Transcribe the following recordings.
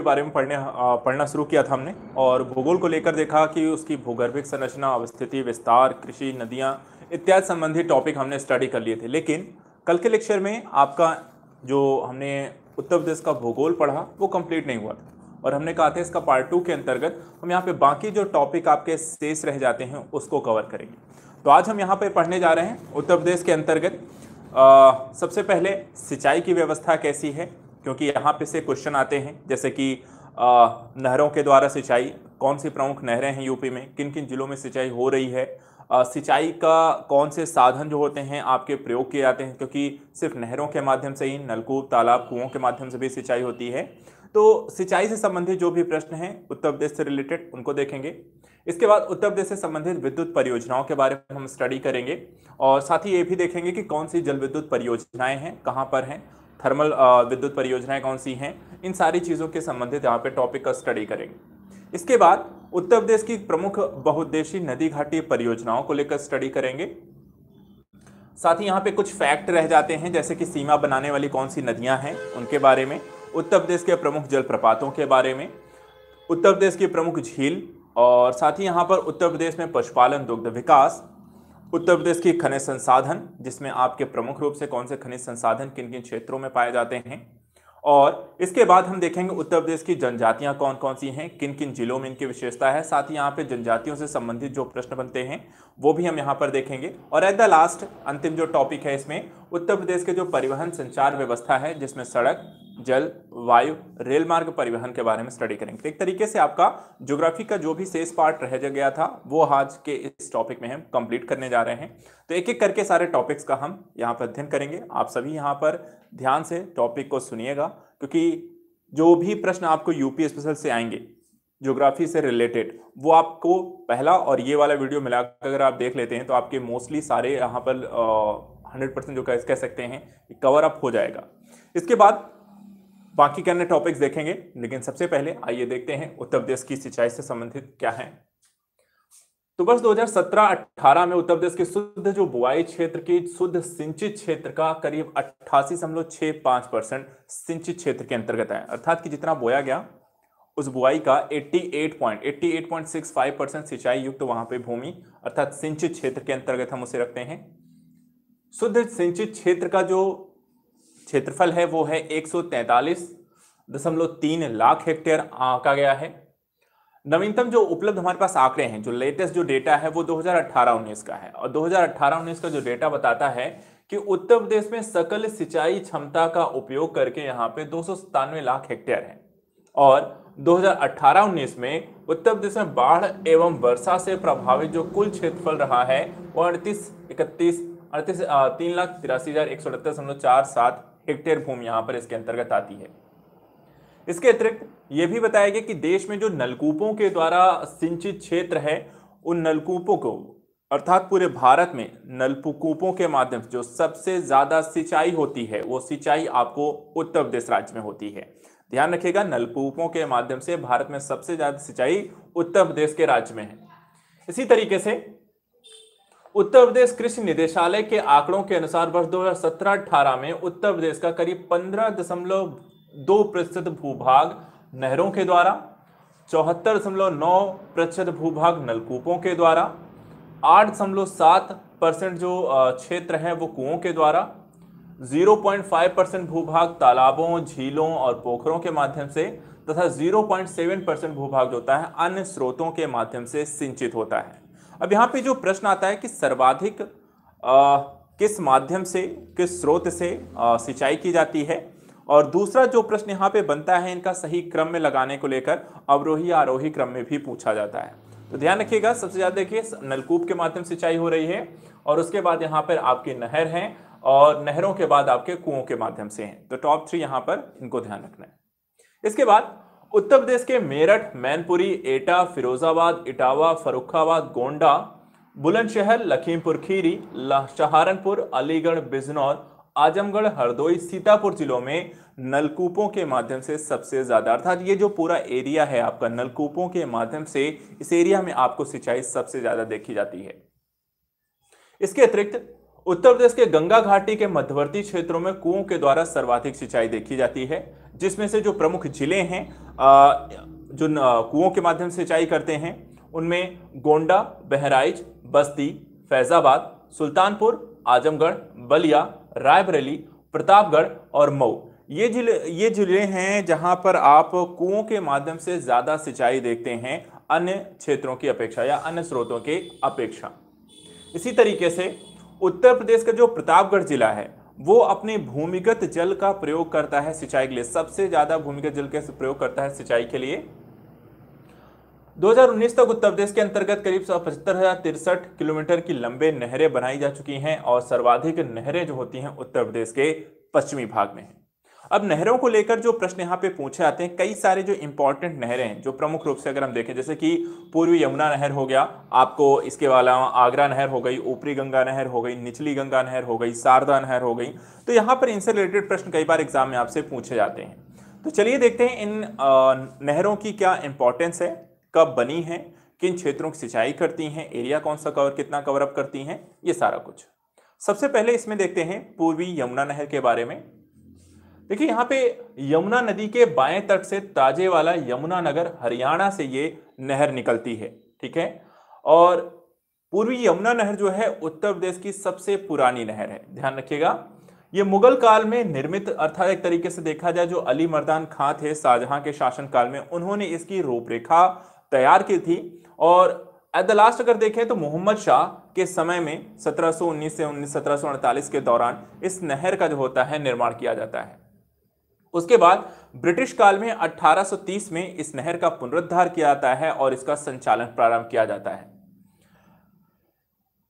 के बारे में पढ़ने पढ़ना शुरू किया था हमने और भूगोल को लेकर देखा कि उसकी भूगर्भिक संरचना अवस्थिति विस्तार कृषि नदियाँ इत्यादि संबंधी टॉपिक हमने स्टडी कर लिए थे लेकिन कल के लेक्चर में आपका जो हमने उत्तर प्रदेश का भूगोल पढ़ा वो कंप्लीट नहीं हुआ था और हमने कहा था इसका पार्ट टू के अंतर्गत हम यहाँ पे बाकी जो टॉपिक आपके शेष रह जाते हैं उसको कवर करेंगे तो आज हम यहाँ पे पढ़ने जा रहे हैं उत्तर प्रदेश के अंतर्गत सबसे पहले सिंचाई की व्यवस्था कैसी है क्योंकि यहाँ पे से क्वेश्चन आते हैं जैसे कि नहरों के द्वारा सिंचाई कौन सी प्रमुख नहरें हैं यूपी में किन किन जिलों में सिंचाई हो रही है सिंचाई का कौन से साधन जो होते हैं आपके प्रयोग किए जाते हैं क्योंकि सिर्फ नहरों के माध्यम से ही नलकूप तालाब कुओं के माध्यम से भी सिंचाई होती है तो सिंचाई से संबंधित जो भी प्रश्न हैं उत्तर प्रदेश से रिलेटेड उनको देखेंगे इसके बाद उत्तर प्रदेश से संबंधित विद्युत परियोजनाओं के बारे में हम स्टडी करेंगे और साथ ही ये भी देखेंगे कि कौन सी जल विद्युत परियोजनाएं हैं कहाँ पर हैं थर्मल विद्युत परियोजनाएं कौन सी हैं इन सारी चीज़ों के संबंधित यहाँ पे टॉपिक का स्टडी करेंगे इसके बाद उत्तर प्रदेश की प्रमुख बहुद्देशी नदी घाटी परियोजनाओं को लेकर स्टडी करेंगे साथ ही यहाँ पे कुछ फैक्ट रह जाते हैं जैसे कि सीमा बनाने वाली कौन सी नदियाँ हैं उनके बारे में उत्तर प्रदेश के प्रमुख जलप्रपातों के बारे में उत्तर प्रदेश की प्रमुख झील और साथ ही यहाँ पर उत्तर प्रदेश में पशुपालन दुग्ध विकास उत्तर प्रदेश की खनिज संसाधन जिसमें आपके प्रमुख रूप से कौन से खनिज संसाधन किन किन क्षेत्रों में पाए जाते हैं और इसके बाद हम देखेंगे उत्तर प्रदेश की जनजातियां कौन कौन सी हैं किन किन जिलों में इनकी विशेषता है साथ ही यहाँ पे जनजातियों से संबंधित जो प्रश्न बनते हैं वो भी हम यहाँ पर देखेंगे और एट द लास्ट अंतिम जो टॉपिक है इसमें उत्तर प्रदेश के जो परिवहन संचार व्यवस्था है जिसमें सड़क जल वायु रेल मार्ग परिवहन के बारे में स्टडी करेंगे तो एक तरीके से आपका ज्योग्राफी का जो भी शेष पार्ट रह गया था वो आज के इस टॉपिक में हम कंप्लीट करने जा रहे हैं तो एक एक करके सारे टॉपिक्स का हम यहाँ पर अध्ययन करेंगे आप सभी यहाँ पर ध्यान से टॉपिक को सुनिएगा क्योंकि जो भी प्रश्न आपको यूपी स्पेशल से आएंगे ज्योग्राफी से रिलेटेड वो आपको पहला और ये वाला वीडियो मिलाकर अगर आप देख लेते हैं तो आपके मोस्टली सारे यहाँ पर हंड्रेड परसेंट जो कह सकते हैं कवर अप हो जाएगा इसके बाद बाकी के अन्य टॉपिक्स देखेंगे लेकिन सबसे पहले आइए देखते हैं उत्तर प्रदेश की सिंचाई से संबंधित क्या है तो वर्ष 2017-18 में उत्तर प्रदेश के शुद्ध जो बुआई क्षेत्र की शुद्ध सिंचित क्षेत्र का करीब अट्ठासी दशमलव छह पांच परसेंट सिंचित क्षेत्र के अंतर्गत है अर्थात कि जितना बोया गया उस बुआई का 88.88.65 परसेंट सिंचाई युक्त तो वहां पे भूमि अर्थात सिंचित क्षेत्र के अंतर्गत हम उसे रखते हैं शुद्ध सिंचित क्षेत्र का जो क्षेत्रफल है वो है एक लाख हेक्टेयर आका गया है नवीनतम जो उपलब्ध हमारे पास आंकड़े हैं जो लेटेस्ट जो डेटा है वो 2018-19 का है और 2018-19 का जो डेटा बताता है कि उत्तर प्रदेश में सकल सिंचाई क्षमता का उपयोग करके यहाँ पे दो लाख हेक्टेयर है और 2018-19 में उत्तर प्रदेश में बाढ़ एवं वर्षा से प्रभावित जो कुल क्षेत्रफल रहा है वो अड़तीस इकतीस अड़तीस तीन लाख तिरासी हजार एक सौ अड़तीस चार सात हेक्टेयर भूमि यहाँ पर इसके अंतर्गत आती है इसके अतिरिक्त यह भी बताया गया कि देश में जो नलकूपों के द्वारा सिंचित क्षेत्र है उन नलकूपों को अर्थात पूरे भारत में नलकूपों के माध्यम से जो सबसे ज़्यादा सिंचाई होती है वो सिंचाई आपको उत्तर प्रदेश राज्य में होती है ध्यान रखिएगा नलकूपों के माध्यम से भारत में सबसे ज़्यादा सिंचाई उत्तर प्रदेश के राज्य में है इसी तरीके से उत्तर प्रदेश कृषि निदेशालय के आंकड़ों के अनुसार वर्ष 2017-18 में उत्तर प्रदेश का करीब पंद्रह दशमलव दो प्रतिशत भूभाग नहरों के द्वारा चौहत्तर दशमलव नौ प्रतिशत भूभाग नलकूपों के द्वारा आठ दशमलव सात परसेंट जो क्षेत्र हैं वो कुओं के द्वारा जीरो पॉइंट फाइव परसेंट भूभाग तालाबों झीलों और पोखरों के माध्यम से तथा जीरो पॉइंट सेवन परसेंट भूभाग जो होता है अन्य स्रोतों के माध्यम से सिंचित होता है अब यहाँ पे जो प्रश्न आता है कि सर्वाधिक आ, किस माध्यम से किस स्रोत से आ, सिंचाई की जाती है और दूसरा जो प्रश्न यहाँ पे बनता है इनका सही क्रम में लगाने को लेकर अवरोही आरोही क्रम में भी पूछा जाता है तो ध्यान रखिएगा सबसे ज़्यादा देखिए नलकूप के माध्यम सिंचाई हो रही है और उसके बाद यहाँ पर आपकी नहर है और नहरों के बाद आपके कुओं के माध्यम से हैं तो टॉप थ्री यहाँ पर इनको ध्यान रखना है इसके बाद उत्तर प्रदेश के मेरठ मैनपुरी एटा फिरोजाबाद इटावा फरुखाबाद गोंडा बुलंदशहर लखीमपुर खीरी सहारनपुर अलीगढ़ बिजनौर आजमगढ़ हरदोई सीतापुर जिलों में नलकूपों के माध्यम से सबसे ज़्यादा अर्थात ये जो पूरा एरिया है आपका नलकूपों के माध्यम से इस एरिया में आपको सिंचाई सबसे ज़्यादा देखी जाती है इसके अतिरिक्त उत्तर प्रदेश के गंगा घाटी के मध्यवर्ती क्षेत्रों में कुओं के द्वारा सर्वाधिक सिंचाई देखी जाती है जिसमें से जो प्रमुख जिले हैं जो कुओं के माध्यम से सिंचाई करते हैं उनमें गोंडा बहराइच बस्ती फैजाबाद सुल्तानपुर आजमगढ़ बलिया रायबरेली प्रतापगढ़ और मऊ ये जिले ये जिले हैं जहां पर आप कुओं के माध्यम से ज़्यादा सिंचाई देखते हैं अन्य क्षेत्रों की अपेक्षा या अन्य स्रोतों के अपेक्षा इसी तरीके से उत्तर प्रदेश का जो प्रतापगढ़ जिला है वो अपने भूमिगत जल का प्रयोग करता है सिंचाई के लिए सबसे ज़्यादा भूमिगत जल का प्रयोग करता है सिंचाई के लिए 2019 तक उत्तर प्रदेश के अंतर्गत करीब सौ पचहत्तर किलोमीटर की लंबे नहरें बनाई जा चुकी हैं और सर्वाधिक नहरें जो होती हैं उत्तर प्रदेश के पश्चिमी भाग में हैं अब नहरों को लेकर जो प्रश्न यहाँ पे पूछे आते हैं कई सारे जो इंपॉर्टेंट नहरें हैं जो प्रमुख रूप से अगर हम देखें जैसे कि पूर्वी यमुना नहर हो गया आपको इसके अलावा आगरा नहर हो गई ऊपरी गंगा नहर हो गई निचली गंगा नहर हो गई शारदा नहर हो गई तो यहाँ पर इनसे रिलेटेड प्रश्न कई बार एग्जाम में आपसे पूछे जाते हैं तो चलिए देखते हैं इन नहरों की क्या इंपॉर्टेंस है कब बनी हैं किन क्षेत्रों की सिंचाई करती हैं एरिया कौन सा कवर कितना कवर अप करती हैं ये सारा कुछ सबसे पहले इसमें देखते हैं पूर्वी यमुना नहर के बारे में देखिए यहाँ पे यमुना नदी के बाएं तट से ताजे वाला यमुना नगर हरियाणा से ये नहर निकलती है ठीक है और पूर्वी यमुना नहर जो है उत्तर प्रदेश की सबसे पुरानी नहर है ध्यान रखिएगा ये मुगल काल में निर्मित अर्थात एक तरीके से देखा जाए जो अली मर्दान खां थे शाहजहां के शासन काल में उन्होंने इसकी रूपरेखा तैयार की थी और एट द लास्ट अगर देखें तो मोहम्मद शाह के समय में 1719 से उन्नीस सत्रह के दौरान इस नहर का जो होता है निर्माण किया जाता है उसके बाद ब्रिटिश काल में 1830 में इस नहर का पुनरुद्धार किया जाता है और इसका संचालन प्रारंभ किया जाता है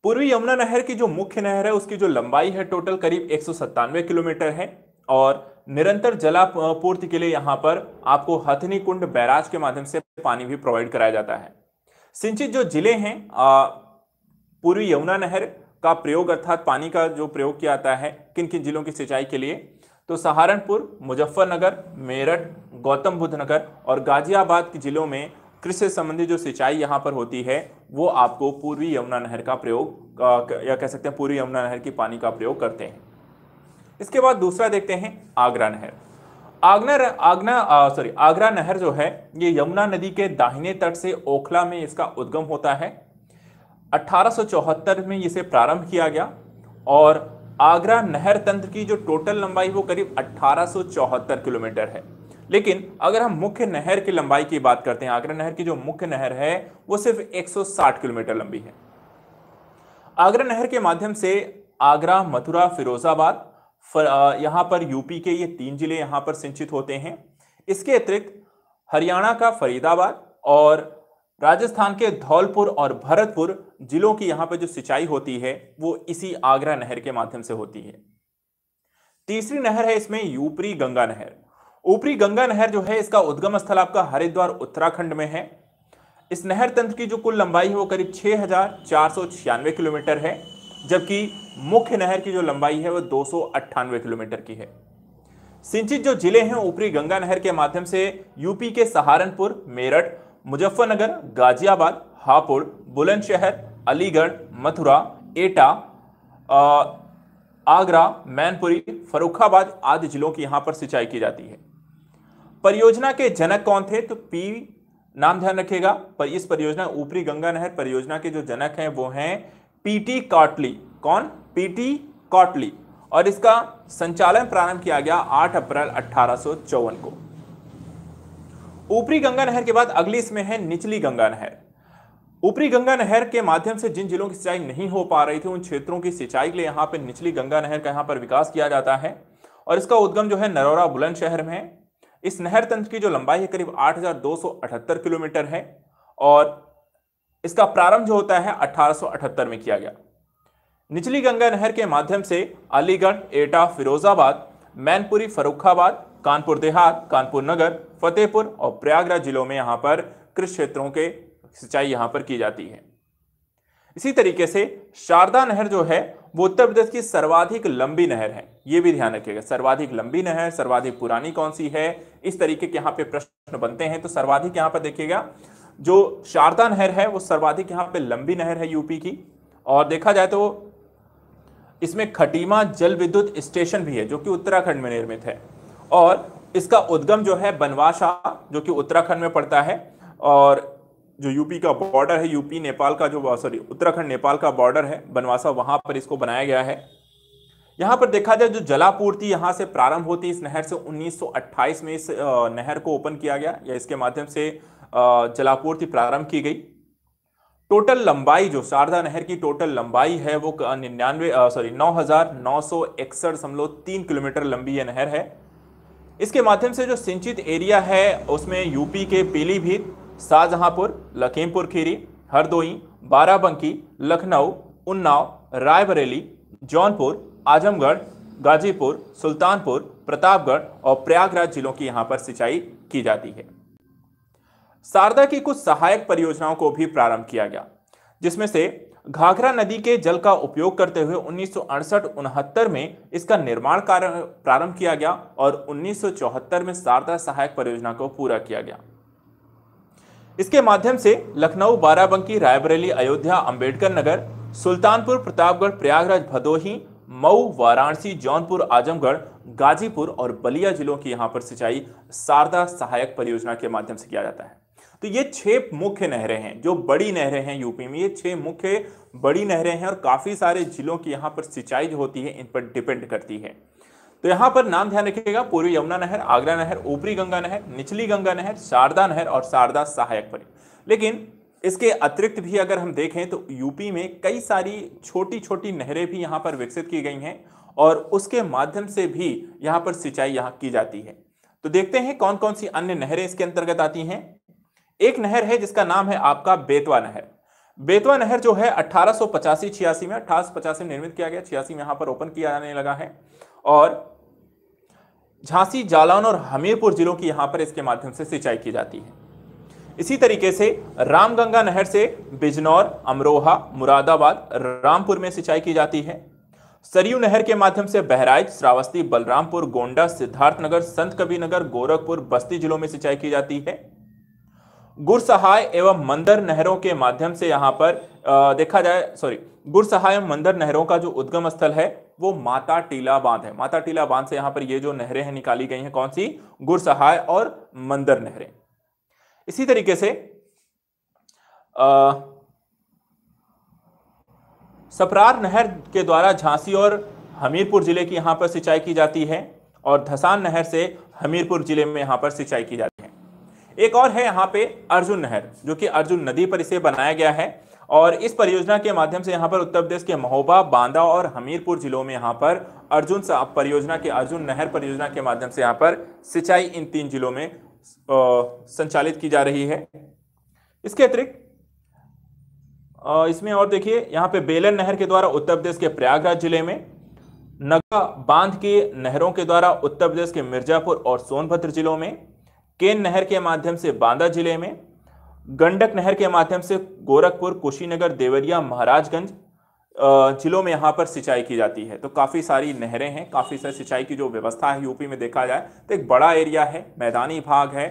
पूर्वी यमुना नहर की जो मुख्य नहर है उसकी जो लंबाई है टोटल करीब एक किलोमीटर है और निरंतर जलापूर्ति के लिए यहां पर आपको हथनी कुंड बैराज के माध्यम से पानी भी प्रोवाइड कराया जाता है सिंचित जो जिले हैं पूर्वी यमुना नहर का प्रयोग अर्थात पानी का जो प्रयोग किया जाता है किन किन जिलों की सिंचाई के लिए तो सहारनपुर मुजफ्फरनगर मेरठ गौतम बुद्ध नगर और गाजियाबाद के जिलों में कृषि संबंधी संबंधित जो सिंचाई यहाँ पर होती है वो आपको पूर्वी यमुना नहर का प्रयोग या कह सकते हैं पूर्वी यमुना नहर की पानी का प्रयोग करते हैं इसके बाद दूसरा देखते हैं आगरा नहर आगना आगना सॉरी आगरा नहर जो है ये यमुना नदी के दाहिने तट से ओखला में इसका उद्गम होता है 1874 में इसे प्रारंभ किया गया और आगरा नहर तंत्र की जो टोटल लंबाई वो करीब 1874 किलोमीटर है लेकिन अगर हम मुख्य नहर की लंबाई की बात करते हैं आगरा नहर की जो मुख्य नहर है वो सिर्फ 160 किलोमीटर लंबी है आगरा नहर के माध्यम से आगरा मथुरा फिरोजाबाद यहाँ पर यूपी के ये तीन जिले यहाँ पर सिंचित होते हैं इसके अतिरिक्त हरियाणा का फरीदाबाद और राजस्थान के धौलपुर और भरतपुर जिलों की यहाँ पर जो सिंचाई होती है वो इसी आगरा नहर के माध्यम से होती है तीसरी नहर है इसमें यूपरी गंगा नहर ऊपरी गंगा नहर जो है इसका उद्गम स्थल आपका हरिद्वार उत्तराखंड में है इस नहर तंत्र की जो कुल लंबाई है वो करीब छः किलोमीटर है जबकि मुख्य नहर की जो लंबाई है वह दो किलोमीटर की है सिंचित जो जिले हैं ऊपरी गंगा नहर के माध्यम से यूपी के सहारनपुर मेरठ मुजफ्फरनगर गाजियाबाद हापुड़ बुलंदशहर अलीगढ़ मथुरा एटा आगरा मैनपुरी फरुखाबाद आदि जिलों की यहां पर सिंचाई की जाती है परियोजना के जनक कौन थे तो पी नाम ध्यान रखिएगा पर इस परियोजना ऊपरी गंगा नहर परियोजना के जो जनक हैं वो हैं पीटी काटली कौन पीटी कॉटली और इसका संचालन प्रारंभ किया गया 8 अप्रैल अठारह को ऊपरी गंगा नहर के बाद अगली इसमें है निचली गंगा नहर ऊपरी गंगा नहर के माध्यम से जिन जिलों की सिंचाई नहीं हो पा रही थी उन क्षेत्रों की सिंचाई के लिए यहां पर निचली गंगा नहर का यहां पर विकास किया जाता है और इसका उद्गम जो है नरोरा बुलंदशहर में है इस नहर तंत्र की जो लंबाई है करीब 8,278 किलोमीटर है और इसका प्रारंभ जो होता है 1878 में किया गया निचली गंगा नहर के माध्यम से अलीगढ़ एटा फिरोजाबाद मैनपुरी फरुखाबाद कानपुर देहात कानपुर नगर फतेहपुर और प्रयागराज जिलों में यहाँ पर कृषि क्षेत्रों के सिंचाई यहाँ पर की जाती है इसी तरीके से शारदा नहर जो है वो उत्तर प्रदेश की सर्वाधिक लंबी नहर है ये भी ध्यान रखिएगा सर्वाधिक लंबी नहर सर्वाधिक पुरानी कौन सी है इस तरीके के यहाँ पे प्रश्न बनते हैं तो सर्वाधिक यहाँ पर देखिएगा जो शारदा नहर है वो सर्वाधिक यहाँ पे लंबी नहर है यूपी की और देखा जाए तो इसमें खटीमा जल विद्युत स्टेशन भी है जो कि उत्तराखंड में निर्मित है और इसका उद्गम जो है बनवाशा जो कि उत्तराखंड में पड़ता है और जो यूपी का बॉर्डर है यूपी नेपाल का जो सॉरी उत्तराखंड नेपाल का बॉर्डर है बनवासा वहां पर इसको बनाया गया है यहाँ पर देखा जाए जो जलापूर्ति यहाँ से प्रारंभ होती है इस नहर से 1928 में इस नहर को ओपन किया गया या इसके माध्यम से जलापूर्ति प्रारंभ की गई टोटल लंबाई जो शारदा नहर की टोटल लंबाई है वो निन्यानवे सॉरी नौ हजार नौ सौ इकसठ दशमलव तीन किलोमीटर लंबी यह नहर है इसके माध्यम से जो सिंचित एरिया है उसमें यूपी के पीलीभीत शाहजहांपुर लखीमपुर खीरी हरदोई बाराबंकी लखनऊ उन्नाव रायबरेली जौनपुर आजमगढ़ गाजीपुर सुल्तानपुर प्रतापगढ़ और प्रयागराज जिलों की यहाँ पर सिंचाई की जाती है शारदा की कुछ सहायक परियोजनाओं को भी प्रारंभ किया गया जिसमें से घाघरा नदी के जल का उपयोग करते हुए उन्नीस सौ में इसका निर्माण कार्य प्रारंभ किया गया और 1974 में शारदा सहायक परियोजना को पूरा किया गया इसके माध्यम से लखनऊ बाराबंकी रायबरेली अयोध्या अंबेडकर नगर सुल्तानपुर प्रतापगढ़ प्रयागराज भदोही मऊ वाराणसी जौनपुर आजमगढ़ गाजीपुर और बलिया जिलों की यहां पर सिंचाई शारदा सहायक परियोजना के माध्यम से किया जाता है तो ये छह मुख्य नहरें हैं जो बड़ी नहरें हैं यूपी में ये छह मुख्य बड़ी नहरें हैं और काफ़ी सारे जिलों की यहां पर सिंचाई जो होती है इन पर डिपेंड करती है तो यहां पर नाम ध्यान रखिएगा पूर्वी यमुना नहर आगरा नहर ऊपरी गंगा नहर निचली गंगा नहर शारदा नहर और शारदा सहायक पर लेकिन इसके अतिरिक्त भी अगर हम देखें तो यूपी में कई सारी छोटी छोटी नहरें भी यहां पर विकसित की गई हैं और उसके माध्यम से भी यहां पर सिंचाई यहां की जाती है तो देखते हैं कौन कौन सी अन्य नहरें इसके अंतर्गत आती हैं एक नहर है जिसका नाम है आपका बेतवा नहर बेतवा नहर जो है अट्ठारह सौ में अठारह में निर्मित किया गया छियासी में यहां पर ओपन किया जाने लगा है और झांसी जालौन और हमीरपुर जिलों की यहां पर इसके माध्यम से सिंचाई की जाती है इसी तरीके से रामगंगा नहर से बिजनौर अमरोहा मुरादाबाद रामपुर में सिंचाई की जाती है सरयू नहर के माध्यम से बहराइच श्रावस्ती बलरामपुर गोंडा सिद्धार्थनगर संत कबीरनगर गोरखपुर बस्ती जिलों में सिंचाई की जाती है गुरसहाय एवं मंदर नहरों के माध्यम से यहाँ पर आ, देखा जाए सॉरी गुरसहाय एवं मंदर नहरों का जो उद्गम स्थल है वो माता टीला बांध है माता टीला बांध से यहाँ पर ये जो नहरें हैं निकाली गई हैं कौन सी गुरसहाय और मंदर नहरें इसी तरीके से सपरार नहर के द्वारा झांसी और हमीरपुर जिले की यहाँ पर सिंचाई की जाती है और धसान नहर से हमीरपुर जिले में यहाँ पर सिंचाई की जाती है एक और है यहाँ पे अर्जुन नहर जो कि अर्जुन नदी पर इसे बनाया गया है और इस परियोजना के माध्यम से यहाँ पर उत्तर प्रदेश के महोबा बांदा और हमीरपुर जिलों में यहाँ पर अर्जुन परियोजना के अर्जुन नहर परियोजना के माध्यम से यहाँ पर सिंचाई इन तीन जिलों में संचालित की जा रही है इसके अतिरिक्त इसमें और देखिए यहाँ पे बेलन नहर के द्वारा उत्तर प्रदेश के प्रयागराज जिले में नगा बांध के नहरों के द्वारा उत्तर प्रदेश के मिर्जापुर और सोनभद्र जिलों में केन नहर के माध्यम से बांदा जिले में गंडक नहर के माध्यम से गोरखपुर कुशीनगर देवरिया महाराजगंज जिलों में यहाँ पर सिंचाई की जाती है तो काफ़ी सारी नहरें हैं काफ़ी सारी सिंचाई की जो व्यवस्था है यूपी में देखा जाए तो एक बड़ा एरिया है मैदानी भाग है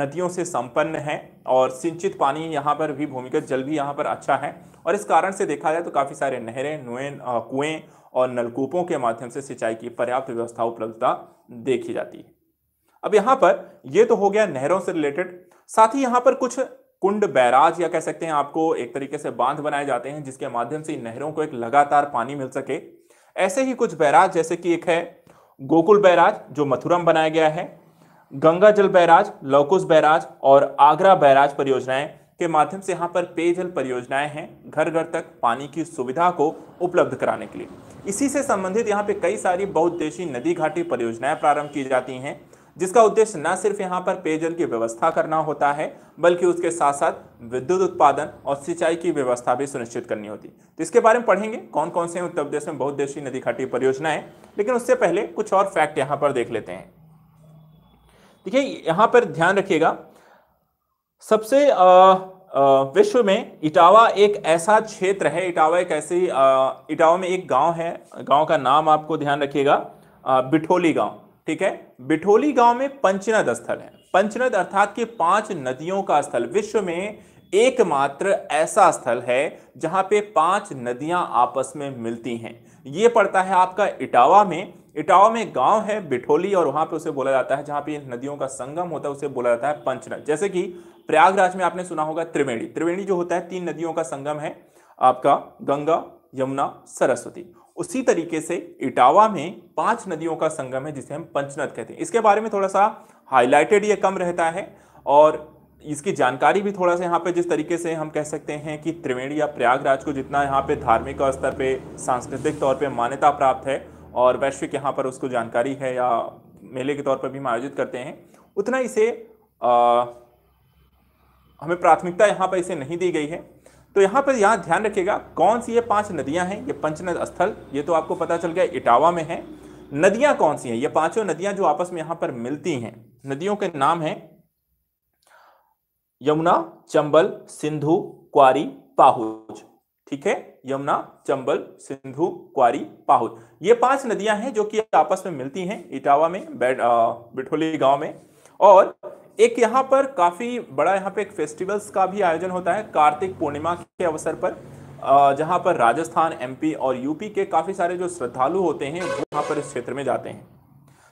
नदियों से संपन्न है और सिंचित पानी यहाँ पर भी भूमिगत जल भी यहाँ पर अच्छा है और इस कारण से देखा जाए तो काफ़ी सारे नहरें नुएं कुएँ और नलकूपों के माध्यम से सिंचाई की पर्याप्त व्यवस्था उपलब्धता देखी जाती है अब यहां पर ये तो हो गया नहरों से रिलेटेड साथ ही यहां पर कुछ कुंड बैराज या कह सकते हैं आपको एक तरीके से बांध बनाए जाते हैं जिसके माध्यम से नहरों को एक लगातार पानी मिल सके ऐसे ही कुछ बैराज जैसे कि एक है गोकुल बैराज जो मथुरा बनाया गया है गंगा जल बैराज लौकुस बैराज और आगरा बैराज परियोजनाएं के माध्यम से यहाँ पर पेयजल परियोजनाएं हैं घर घर तक पानी की सुविधा को उपलब्ध कराने के लिए इसी से संबंधित यहाँ पे कई सारी बहुद्देशी नदी घाटी परियोजनाएं प्रारंभ की जाती हैं जिसका उद्देश्य न सिर्फ यहाँ पर पेयजल की व्यवस्था करना होता है बल्कि उसके साथ साथ विद्युत उत्पादन और सिंचाई की व्यवस्था भी सुनिश्चित करनी होती है तो इसके बारे में पढ़ेंगे कौन कौन से उत्तर प्रदेश में देशी नदी घाटी परियोजना है लेकिन उससे पहले कुछ और फैक्ट यहाँ पर देख लेते हैं देखिए यहाँ पर ध्यान रखिएगा सबसे आ, आ, विश्व में इटावा एक ऐसा क्षेत्र है इटावा एक ऐसी इटावा में एक गांव है गांव का नाम आपको ध्यान रखिएगा बिठोली गांव ठीक है बिठोली गांव में पंचनद स्थल है पंचनद अर्थात के पांच नदियों का स्थल विश्व में एकमात्र ऐसा स्थल है जहां पे पांच नदियां आपस में मिलती हैं ये पड़ता है आपका इटावा में इटावा में गांव है बिठोली और वहां पे उसे बोला जाता है जहां पे नदियों का संगम होता है उसे बोला जाता है पंचनद जैसे कि प्रयागराज में आपने सुना होगा त्रिवेणी त्रिवेणी जो होता है तीन नदियों का संगम है आपका गंगा यमुना सरस्वती उसी तरीके से इटावा में पांच नदियों का संगम है जिसे हम पंचनद कहते हैं इसके बारे में थोड़ा सा हाईलाइटेड ये कम रहता है और इसकी जानकारी भी थोड़ा सा यहाँ पे जिस तरीके से हम कह सकते हैं कि त्रिवेणी या प्रयागराज को जितना यहाँ पे धार्मिक स्तर पे सांस्कृतिक तौर पे मान्यता प्राप्त है और वैश्विक यहाँ पर उसको जानकारी है या मेले के तौर पर भी हम आयोजित करते हैं उतना इसे आ, हमें प्राथमिकता यहाँ पर इसे नहीं दी गई है तो यहाँ पर यहाँ ध्यान रखिएगा कौन सी ये पांच नदियाँ हैं ये पंचनद स्थल ये तो आपको पता चल गया इटावा में है नदियाँ कौन सी हैं ये पांचों नदियाँ जो आपस में यहाँ पर मिलती हैं नदियों के नाम हैं यमुना चंबल सिंधु क्वारी पाहुज ठीक है यमुना चंबल सिंधु क्वारी पाहुज ये पांच नदियां हैं जो कि आपस में मिलती हैं इटावा में बिठोली गांव में और एक यहाँ पर काफ़ी बड़ा यहाँ पे एक फेस्टिवल्स का भी आयोजन होता है कार्तिक पूर्णिमा के अवसर पर जहाँ पर राजस्थान एमपी और यूपी के काफ़ी सारे जो श्रद्धालु होते हैं वो यहाँ पर इस क्षेत्र में जाते हैं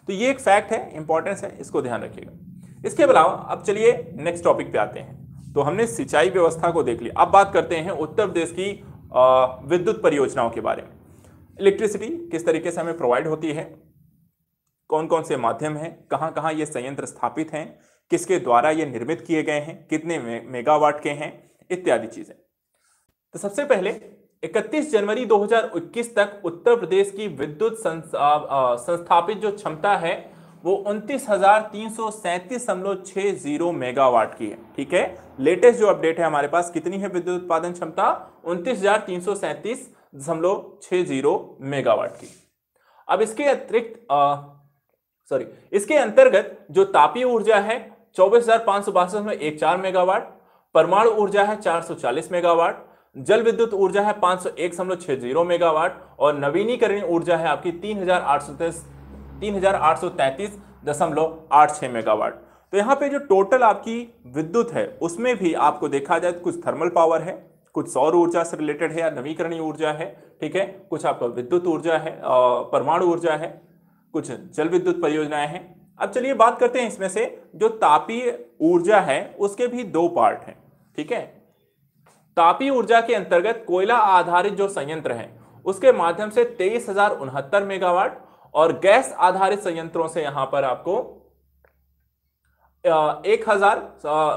तो ये एक फैक्ट है इंपॉर्टेंस है इसको ध्यान रखिएगा इसके अलावा अब चलिए नेक्स्ट टॉपिक पे आते हैं तो हमने सिंचाई व्यवस्था को देख लिया अब बात करते हैं उत्तर प्रदेश की विद्युत परियोजनाओं के बारे में इलेक्ट्रिसिटी किस तरीके से हमें प्रोवाइड होती है कौन कौन से माध्यम हैं कहां कहां ये संयंत्र स्थापित हैं किसके द्वारा ये निर्मित किए गए हैं कितने मेगावाट के हैं इत्यादि चीजें तो सबसे पहले 31 जनवरी 2021 तक उत्तर प्रदेश की विद्युत संस्थापित जो क्षमता है वो उनतीस मेगावाट की है ठीक है लेटेस्ट जो अपडेट है हमारे पास कितनी है विद्युत उत्पादन क्षमता उनतीस मेगावाट की अब इसके अतिरिक्त सॉरी इसके अंतर्गत जो तापीय ऊर्जा है चौबीस हजार पांच सौ बासठ में एक चार मेगावाट परमाणु ऊर्जा है 440 मेगावाट जल विद्युत ऊर्जा है पांच सौ एक मेगावाट और नवीनीकरण ऊर्जा है आपकी तीन हजार आठ सौ तेईस तीन हजार आठ सौ तैतीस दशमलव आठ छह मेगावाट तो यहाँ पे जो टोटल आपकी विद्युत है उसमें भी आपको देखा जाए तो कुछ थर्मल पावर है कुछ सौर ऊर्जा से रिलेटेड है या नवीकरणीय ऊर्जा है ठीक है कुछ आपका विद्युत ऊर्जा है परमाणु ऊर्जा है कुछ जल विद्युत परियोजनाएं हैं अब चलिए बात करते हैं इसमें से जो तापीय ऊर्जा है उसके भी दो पार्ट हैं ठीक है तापीय ऊर्जा के अंतर्गत कोयला आधारित जो संयंत्र है उसके माध्यम से तेईस हजार उनहत्तर मेगावाट और गैस आधारित संयंत्रों से यहां पर आपको एक हजार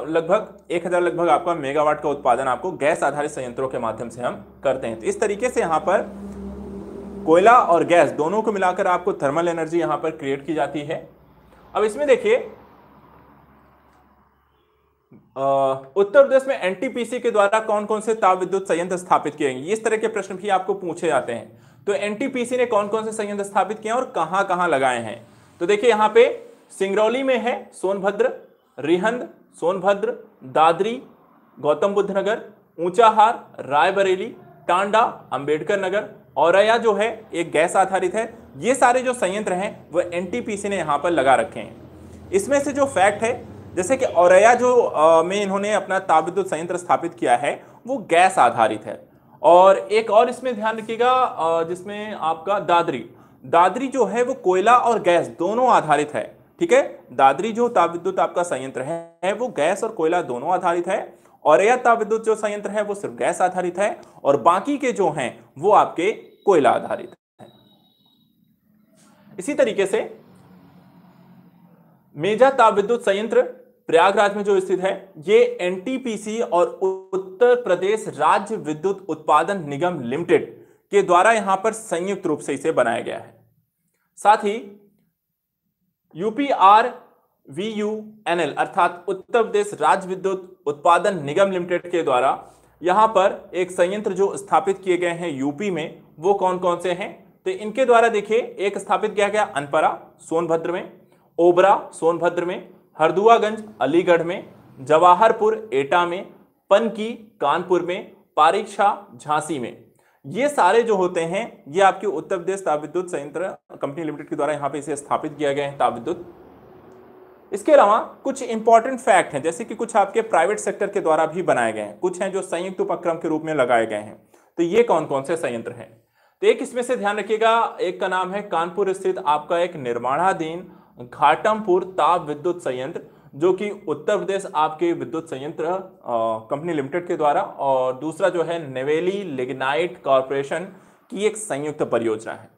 लगभग एक हजार लगभग आपका मेगावाट का उत्पादन आपको गैस आधारित संयंत्रों के माध्यम से हम करते हैं तो इस तरीके से यहां पर कोयला और गैस दोनों को मिलाकर आपको थर्मल एनर्जी यहां पर क्रिएट की जाती है अब इसमें देखिए उत्तर प्रदेश में एनटीपीसी के द्वारा कौन कौन से ताप विद्युत संयंत्र स्थापित किए गए इस तरह के प्रश्न भी आपको पूछे जाते हैं तो एनटीपीसी ने कौन कौन से संयंत्र स्थापित किए और कहां कहां लगाए हैं तो देखिए यहां पे सिंगरौली में है सोनभद्र रिहंद सोनभद्र दादरी गौतम बुद्ध नगर ऊंचाहार रायबरेली टांडा अंबेडकर नगर औरया जो है एक गैस आधारित है ये सारे जो संयंत्र हैं वह एन ने यहाँ पर लगा रखे हैं इसमें से जो फैक्ट है जैसे कि औरया जो आ, में इन्होंने अपना तापविद्युत संयंत्र स्थापित किया है वो गैस आधारित है और एक और इसमें ध्यान रखिएगा जिसमें आपका दादरी दादरी जो है वो कोयला और गैस दोनों आधारित है ठीक है दादरी जो विद्युत आपका संयंत्र है वो गैस और कोयला दोनों आधारित है और यह जो संयंत्र है वो सिर्फ गैस आधारित है और बाकी के जो हैं वो आपके कोयला आधारित इसी तरीके से मेजा ताप विद्युत संयंत्र प्रयागराज में जो स्थित है ये एनटीपीसी और उत्तर प्रदेश राज्य विद्युत उत्पादन निगम लिमिटेड के द्वारा यहां पर संयुक्त रूप से इसे बनाया गया है साथ ही यूपीआर वीयूएनएल अर्थात उत्तर प्रदेश राज्य विद्युत उत्पादन निगम लिमिटेड के द्वारा यहां पर एक संयंत्र जो स्थापित किए गए हैं यूपी में वो कौन कौन से हैं तो इनके द्वारा देखिए एक स्थापित किया गया अनपरा सोनभद्र में ओबरा सोनभद्र में हरदुआगंज अलीगढ़ में जवाहरपुर एटा में पनकी कानपुर में पारीक्षा झांसी में ये सारे जो होते हैं ये आपके उत्तर प्रदेश विद्युत संयंत्र कंपनी लिमिटेड के द्वारा यहाँ पे इसे स्थापित किया गया है विद्युत इसके अलावा कुछ इंपॉर्टेंट फैक्ट हैं जैसे कि कुछ आपके प्राइवेट सेक्टर के द्वारा भी बनाए गए हैं कुछ हैं जो संयुक्त उपक्रम के रूप में लगाए गए हैं तो ये कौन कौन से संयंत्र हैं तो एक इसमें से ध्यान रखिएगा एक का नाम है कानपुर स्थित आपका एक निर्माणाधीन घाटमपुर ताप विद्युत संयंत्र जो कि उत्तर प्रदेश आपके विद्युत संयंत्र कंपनी लिमिटेड के द्वारा और दूसरा जो है नेवेली लिग्नाइट कॉरपोरेशन की एक संयुक्त परियोजना है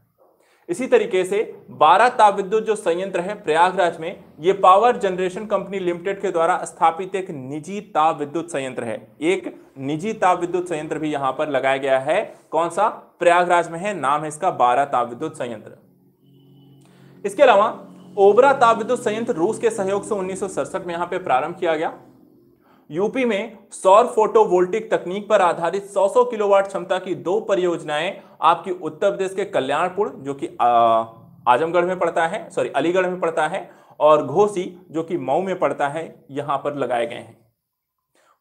इसी तरीके से 12 ताप विद्युत जो संयंत्र है प्रयागराज में ये पावर जनरेशन कंपनी लिमिटेड के द्वारा स्थापित एक निजी ताप विद्युत संयंत्र है एक निजी ताप विद्युत संयंत्र भी यहां पर लगाया गया है कौन सा प्रयागराज में है नाम है इसका बारह ताप विद्युत संयंत्र इसके अलावा ओबरा ताप विद्युत संयंत्र रूस के सहयोग से उन्नीस में यहां पर प्रारंभ किया गया यूपी में सौर फोटोवोल्टिक तकनीक पर आधारित 100 किलोवाट क्षमता की दो परियोजनाएं आपकी उत्तर प्रदेश के कल्याणपुर जो कि आजमगढ़ में पड़ता है सॉरी अलीगढ़ में पड़ता है और घोसी जो कि मऊ में पड़ता है यहां पर लगाए गए हैं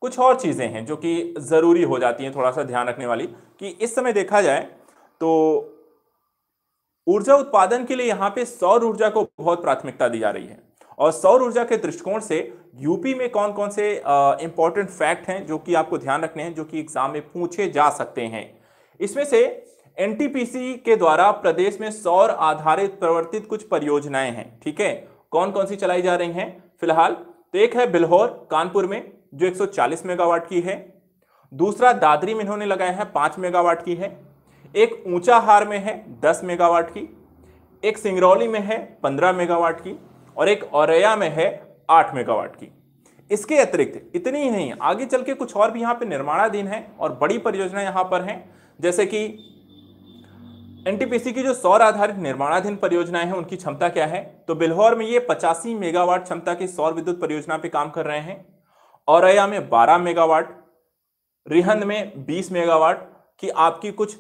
कुछ और चीज़ें हैं जो कि ज़रूरी हो जाती हैं थोड़ा सा ध्यान रखने वाली कि इस समय देखा जाए तो ऊर्जा उत्पादन के लिए यहाँ पे सौर ऊर्जा को बहुत प्राथमिकता दी जा रही है और सौर ऊर्जा के दृष्टिकोण से यूपी में कौन कौन से इंपॉर्टेंट फैक्ट हैं जो कि आपको ध्यान रखने हैं जो कि एग्जाम में पूछे जा सकते हैं इसमें से एनटीपीसी के द्वारा प्रदेश में सौर आधारित प्रवर्तित कुछ परियोजनाएं हैं ठीक है कौन कौन सी चलाई जा रही हैं फिलहाल तो एक है बिल्होर कानपुर में जो 140 मेगावाट की है दूसरा दादरी में इन्होंने लगाया है पांच मेगावाट की है एक ऊंचा हार में है दस मेगावाट की एक सिंगरौली में है पंद्रह मेगावाट की और एक औरया में है आठ मेगावाट की इसके अतिरिक्त इतनी ही नहीं आगे चल के कुछ और भी यहाँ पर निर्माणाधीन है और बड़ी परियोजना यहाँ पर हैं जैसे कि एनटीपीसी की जो सौर आधारित निर्माणाधीन परियोजनाएं हैं उनकी क्षमता क्या है तो बिल्हौर में ये पचासी मेगावाट क्षमता की सौर विद्युत परियोजना पे काम कर रहे हैं और में 12 मेगावाट रिहंद में 20 मेगावाट की आपकी कुछ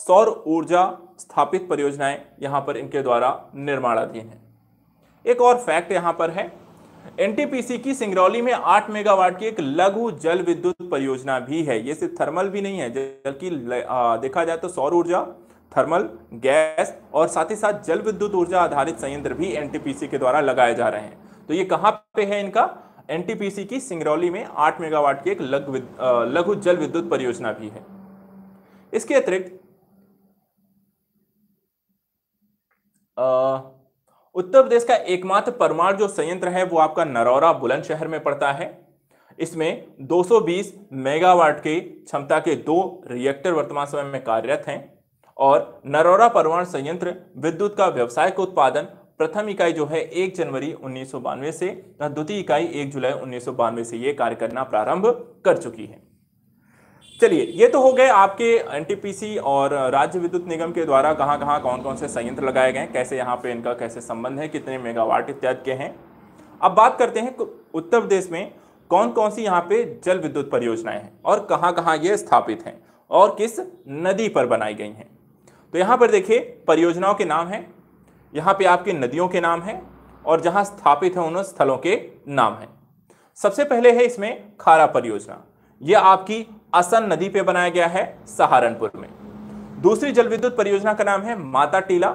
सौर ऊर्जा स्थापित परियोजनाएं यहां पर इनके द्वारा निर्माणाधीन है एक और फैक्ट यहां पर है एनटीपीसी की सिंगरौली में 8 मेगावाट की एक लघु जल विद्युत परियोजना भी है ये सिर्फ थर्मल भी नहीं है जबकि देखा जाए तो सौर ऊर्जा थर्मल गैस और साथ ही साथ जल विद्युत ऊर्जा आधारित संयंत्र भी एनटीपीसी के द्वारा लगाए जा रहे हैं तो ये कहां पे है इनका एनटीपीसी की सिंगरौली में 8 मेगावाट की एक लघु जल विद्युत परियोजना भी है इसके अतिरिक्त उत्तर प्रदेश का एकमात्र परमाणु जो संयंत्र है वो आपका नरौरा बुलंदशहर में पड़ता है इसमें 220 मेगावाट के क्षमता के दो रिएक्टर वर्तमान समय में कार्यरत हैं और नरौरा परमाणु संयंत्र विद्युत का व्यवसायिक उत्पादन प्रथम इकाई जो है एक जनवरी उन्नीस से तथा द्वितीय इकाई एक जुलाई उन्नीस से ये कार्य करना प्रारंभ कर चुकी है चलिए ये तो हो गए आपके एनटीपीसी और राज्य विद्युत निगम के द्वारा कहाँ कहाँ कौन कौन से संयंत्र लगाए गए कैसे यहाँ पे इनका कैसे संबंध है कितने मेगावाट इत्यादि के हैं अब बात करते हैं उत्तर प्रदेश में कौन कौन सी यहाँ पे जल विद्युत परियोजनाएं हैं और कहाँ कहाँ ये स्थापित हैं और किस नदी पर बनाई गई हैं तो यहाँ पर देखिए परियोजनाओं के नाम हैं यहाँ पे आपके नदियों के नाम हैं और जहाँ स्थापित हैं उन स्थलों के नाम हैं सबसे पहले है इसमें खारा परियोजना यह आपकी असन नदी पे बनाया गया है सहारनपुर में दूसरी जल विद्युत परियोजना का नाम है माता टीला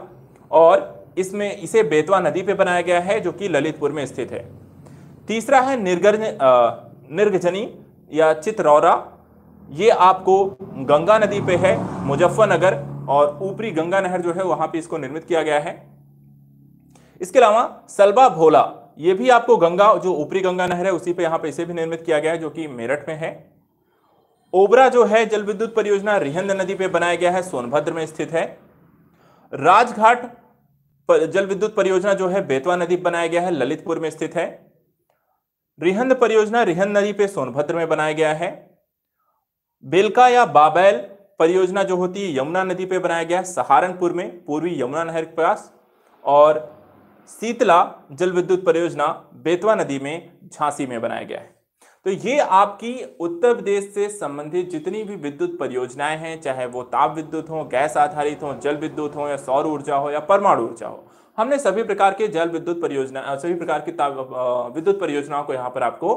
और इसमें इसे बेतवा नदी पे बनाया गया है जो कि ललितपुर में स्थित है तीसरा है निर्गर निर्गजनी या चित्रौरा ये आपको गंगा नदी पे है मुजफ्फरनगर और ऊपरी गंगा नहर जो है वहाँ पे इसको निर्मित किया गया है इसके अलावा सलबा भोला ये भी आपको गंगा जो ऊपरी गंगा नहर है उसी पे यहां पे इसे भी निर्मित किया गया है जो कि मेरठ में है ओबरा जो है जल विद्युत परियोजना रिहंद नदी पे बनाया गया है सोनभद्र में स्थित है राजघाट पर जल विद्युत परियोजना जो है बेतवा नदी बनाया गया है ललितपुर में स्थित है रिहंद परियोजना रिहंद नदी पे सोनभद्र में बनाया गया है बेलका या बाबैल परियोजना जो होती है यमुना नदी पे बनाया गया है सहारनपुर में पूर्वी यमुना नहर के पास और शीतला जल विद्युत परियोजना बेतवा नदी में झांसी में बनाया गया है तो ये आपकी उत्तर प्रदेश से संबंधित जितनी भी विद्युत परियोजनाएं हैं चाहे वो ताप विद्युत हो गैस आधारित हो जल विद्युत हो या सौर ऊर्जा हो या परमाणु ऊर्जा हो हमने सभी प्रकार के जल विद्युत परियोजना सभी प्रकार की विद्युत परियोजनाओं को यहाँ पर आपको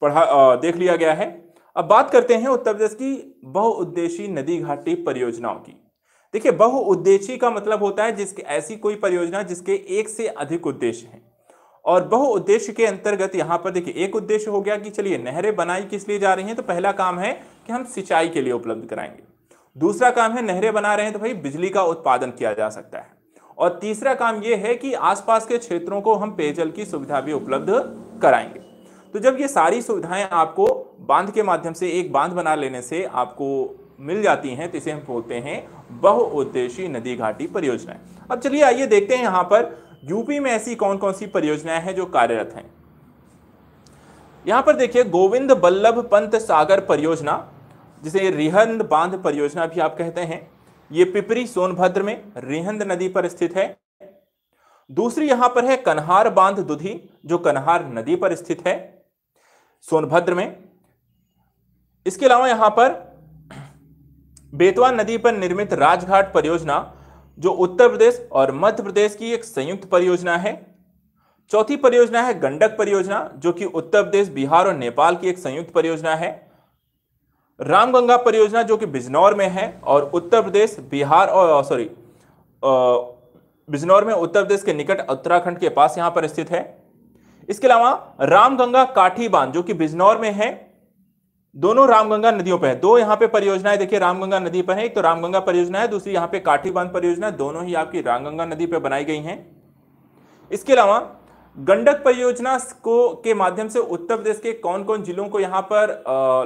पढ़ा देख लिया गया है अब बात करते हैं उत्तर प्रदेश की बहुउद्देशी नदी घाटी परियोजनाओं की देखिए उद्देश्य का मतलब होता है जिसके ऐसी कोई परियोजना जिसके एक से अधिक उद्देश्य हैं और बहुउद्देश्य के अंतर्गत यहाँ पर देखिए एक उद्देश्य हो गया कि चलिए नहरें बनाई किस लिए जा रही हैं तो पहला काम है कि हम सिंचाई के लिए उपलब्ध कराएंगे दूसरा काम है नहरें बना रहे हैं तो भाई बिजली का उत्पादन किया जा सकता है और तीसरा काम ये है कि आसपास के क्षेत्रों को हम पेयजल की सुविधा भी उपलब्ध कराएंगे तो जब ये सारी सुविधाएं आपको बांध के माध्यम से एक बांध बना लेने से आपको मिल जाती हैं तो इसे हम बोलते हैं बहुउद्देशीय नदी घाटी परियोजनाएं अब चलिए आइए देखते हैं यहां पर यूपी में ऐसी कौन कौन सी परियोजनाएं हैं जो कार्यरत हैं यहां पर देखिए गोविंद बल्लभ पंत सागर परियोजना जिसे रिहंद बांध परियोजना भी आप कहते हैं ये पिपरी सोनभद्र में रिहंद नदी पर स्थित है दूसरी यहां पर है कन्हार बांध दुधी जो कन्हार नदी पर स्थित है सोनभद्र में इसके अलावा यहां पर बेतवा नदी पर निर्मित राजघाट परियोजना जो उत्तर प्रदेश और मध्य प्रदेश की एक संयुक्त परियोजना है चौथी परियोजना है गंडक परियोजना जो कि उत्तर प्रदेश बिहार और नेपाल की एक संयुक्त परियोजना है रामगंगा परियोजना जो कि बिजनौर में है और उत्तर प्रदेश बिहार और सॉरी बिजनौर में उत्तर प्रदेश के निकट उत्तराखंड के पास यहां पर स्थित है इसके अलावा रामगंगा काठी बांध जो कि बिजनौर में है दोनों रामगंगा नदियों पर है दो यहाँ पे परियोजनाएं देखिए रामगंगा नदी पर है एक तो रामगंगा परियोजना है दूसरी यहाँ पे काठी बांध परियोजना दोनों ही आपकी रामगंगा नदी पर बनाई गई हैं इसके अलावा गंडक परियोजना को के माध्यम से उत्तर प्रदेश के कौन कौन जिलों को यहाँ पर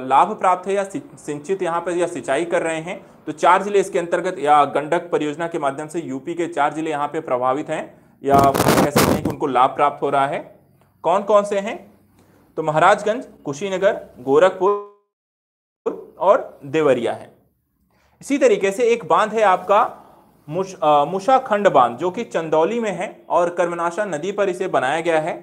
लाभ प्राप्त है या सिंचित यहाँ पर या सिंचाई कर रहे हैं तो चार जिले इसके अंतर्गत या गंडक परियोजना के माध्यम से यूपी के चार जिले यहाँ पे प्रभावित हैं या कह सकते हैं कि उनको लाभ प्राप्त हो रहा है कौन कौन से हैं तो महाराजगंज कुशीनगर गोरखपुर और देवरिया है इसी तरीके से एक बांध है आपका मुश, आ, मुशा खंड बांध जो कि चंदौली में है और कर्मनाशा नदी पर इसे बनाया गया है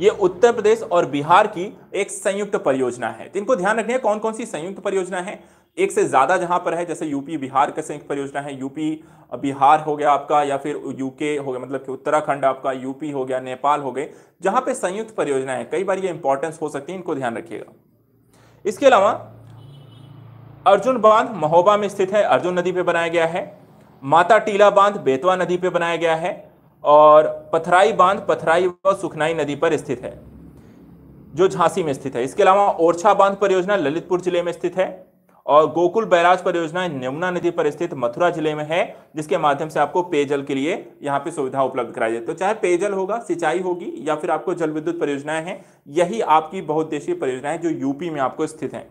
यह उत्तर प्रदेश और बिहार की एक संयुक्त परियोजना है इनको ध्यान रखना है कौन कौन सी संयुक्त परियोजना है एक से ज़्यादा जहां पर है जैसे यूपी बिहार का संयुक्त परियोजना है यूपी बिहार हो गया आपका या फिर यूके हो गया मतलब कि उत्तराखंड आपका यूपी हो गया नेपाल हो गए जहां पे संयुक्त परियोजना है कई बार ये इंपॉर्टेंस हो सकती है इनको ध्यान रखिएगा इसके अलावा अर्जुन बांध महोबा में स्थित है अर्जुन नदी पे बनाया गया है माता टीला बांध बेतवा नदी पे बनाया गया है और पथराई बांध पथराई व सुखनाई नदी पर स्थित है जो झांसी में स्थित है इसके अलावा ओरछा बांध परियोजना ललितपुर जिले में स्थित है और गोकुल बैराज परियोजना यमुना नदी पर स्थित मथुरा जिले में है जिसके माध्यम से आपको पेयजल के लिए यहाँ पे सुविधा उपलब्ध कराई जाती है तो चाहे पेयजल होगा सिंचाई होगी या फिर आपको जल विद्युत परियोजनाएं हैं यही आपकी बहुउद्देशीय परियोजना है जो यूपी में आपको स्थित है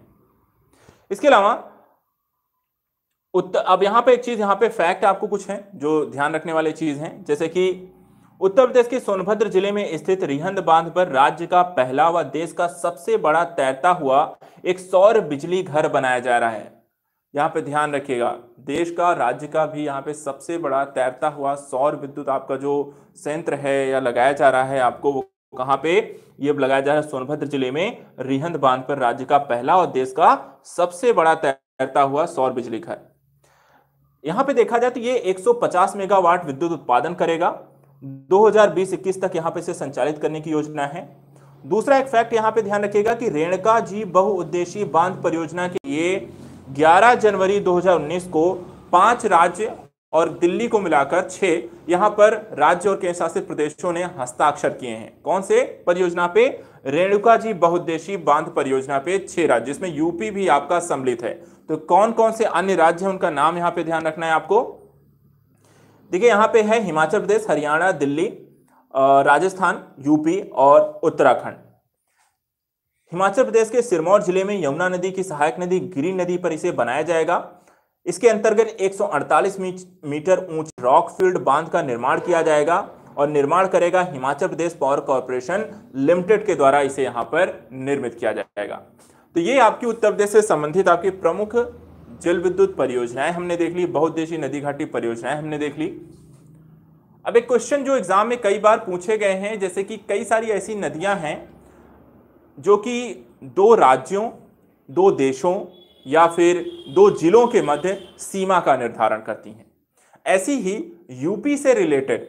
इसके अलावा उत्तर अब यहाँ पे एक चीज यहाँ पे फैक्ट आपको कुछ है जो ध्यान रखने वाली चीज है जैसे कि उत्तर प्रदेश के सोनभद्र जिले में स्थित रिहंद बांध पर राज्य का पहला व देश का सबसे बड़ा तैरता हुआ एक सौर बिजली घर बनाया जा रहा है यहाँ पे ध्यान रखिएगा देश का राज्य का भी यहाँ पे सबसे बड़ा तैरता हुआ सौर विद्युत आपका जो संयंत्र है या लगाया जा रहा है आपको वो कहाँ पे ये लगाया जा रहा है सोनभद्र जिले में रिहंद बांध पर राज्य का पहला और देश का सबसे बड़ा तैरता हुआ सौर बिजली घर यहाँ पे देखा जाए तो ये 150 मेगावाट विद्युत उत्पादन करेगा 2020-21 तक यहां पे इसे संचालित करने की योजना है दूसरा एक फैक्ट यहां पे ध्यान रखिएगा कि रेणका जी बहुउद्देशी बांध परियोजना के लिए 11 जनवरी 2019 को पांच राज्य और दिल्ली को मिलाकर छह यहां पर राज्य और केंद्र शासित प्रदेशों ने हस्ताक्षर किए हैं कौन से परियोजना पे रेणुका जी बहुउद्देशी बांध परियोजना पे छह राज्य जिसमें यूपी भी आपका सम्मिलित है तो कौन कौन से अन्य राज्य हैं उनका नाम यहां पे ध्यान रखना है आपको देखिए यहाँ पे है हिमाचल प्रदेश हरियाणा दिल्ली राजस्थान यूपी और उत्तराखंड हिमाचल प्रदेश के सिरमौर जिले में यमुना नदी की सहायक नदी गिरी नदी पर इसे बनाया जाएगा इसके अंतर्गत 148 मीटर ऊंच रॉक फील्ड बांध का निर्माण किया जाएगा और निर्माण करेगा Himachal Pradesh Power Corporation Limited के द्वारा इसे यहाँ पर निर्मित किया जाएगा तो ये आपकी उत्तर प्रदेश से संबंधित आपकी प्रमुख जल विद्युत परियोजनाएं हमने देख ली बहुत देशी नदी घाटी परियोजनाएं हमने देख ली अब एक क्वेश्चन जो एग्जाम में कई बार पूछे गए हैं जैसे कि कई सारी ऐसी नदियां हैं जो कि दो राज्यों दो देशों या फिर दो जिलों के मध्य सीमा का निर्धारण करती हैं ऐसी ही यूपी से रिलेटेड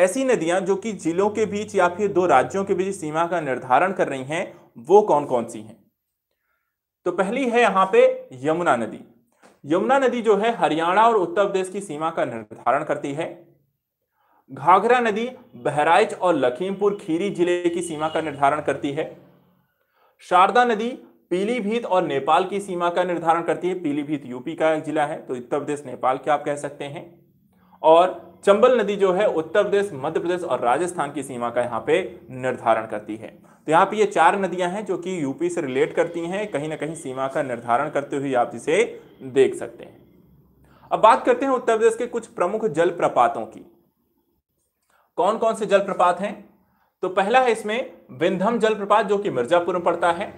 ऐसी नदियां जो कि जिलों के बीच या फिर दो राज्यों के बीच सीमा का निर्धारण कर रही हैं वो कौन कौन सी हैं तो पहली है यहां पे यमुना नदी यमुना नदी जो है हरियाणा और उत्तर प्रदेश की सीमा का निर्धारण करती है घाघरा नदी बहराइच और लखीमपुर खीरी जिले की सीमा का निर्धारण करती है शारदा नदी पीलीभीत और नेपाल की सीमा का निर्धारण करती है पीलीभीत यूपी का एक जिला है तो उत्तर प्रदेश नेपाल के आप कह सकते हैं और चंबल नदी जो है उत्तर प्रदेश मध्य प्रदेश और राजस्थान की सीमा का यहाँ पे निर्धारण करती है तो यहाँ पे ये चार नदियां हैं जो कि यूपी से रिलेट करती हैं कहीं ना कहीं सीमा का निर्धारण करते हुए आप इसे देख सकते हैं अब बात करते हैं उत्तर प्रदेश के कुछ प्रमुख जलप्रपातों की कौन कौन से जलप्रपात हैं तो पहला है इसमें विंधम जलप्रपात जो कि मिर्जापुर में पड़ता है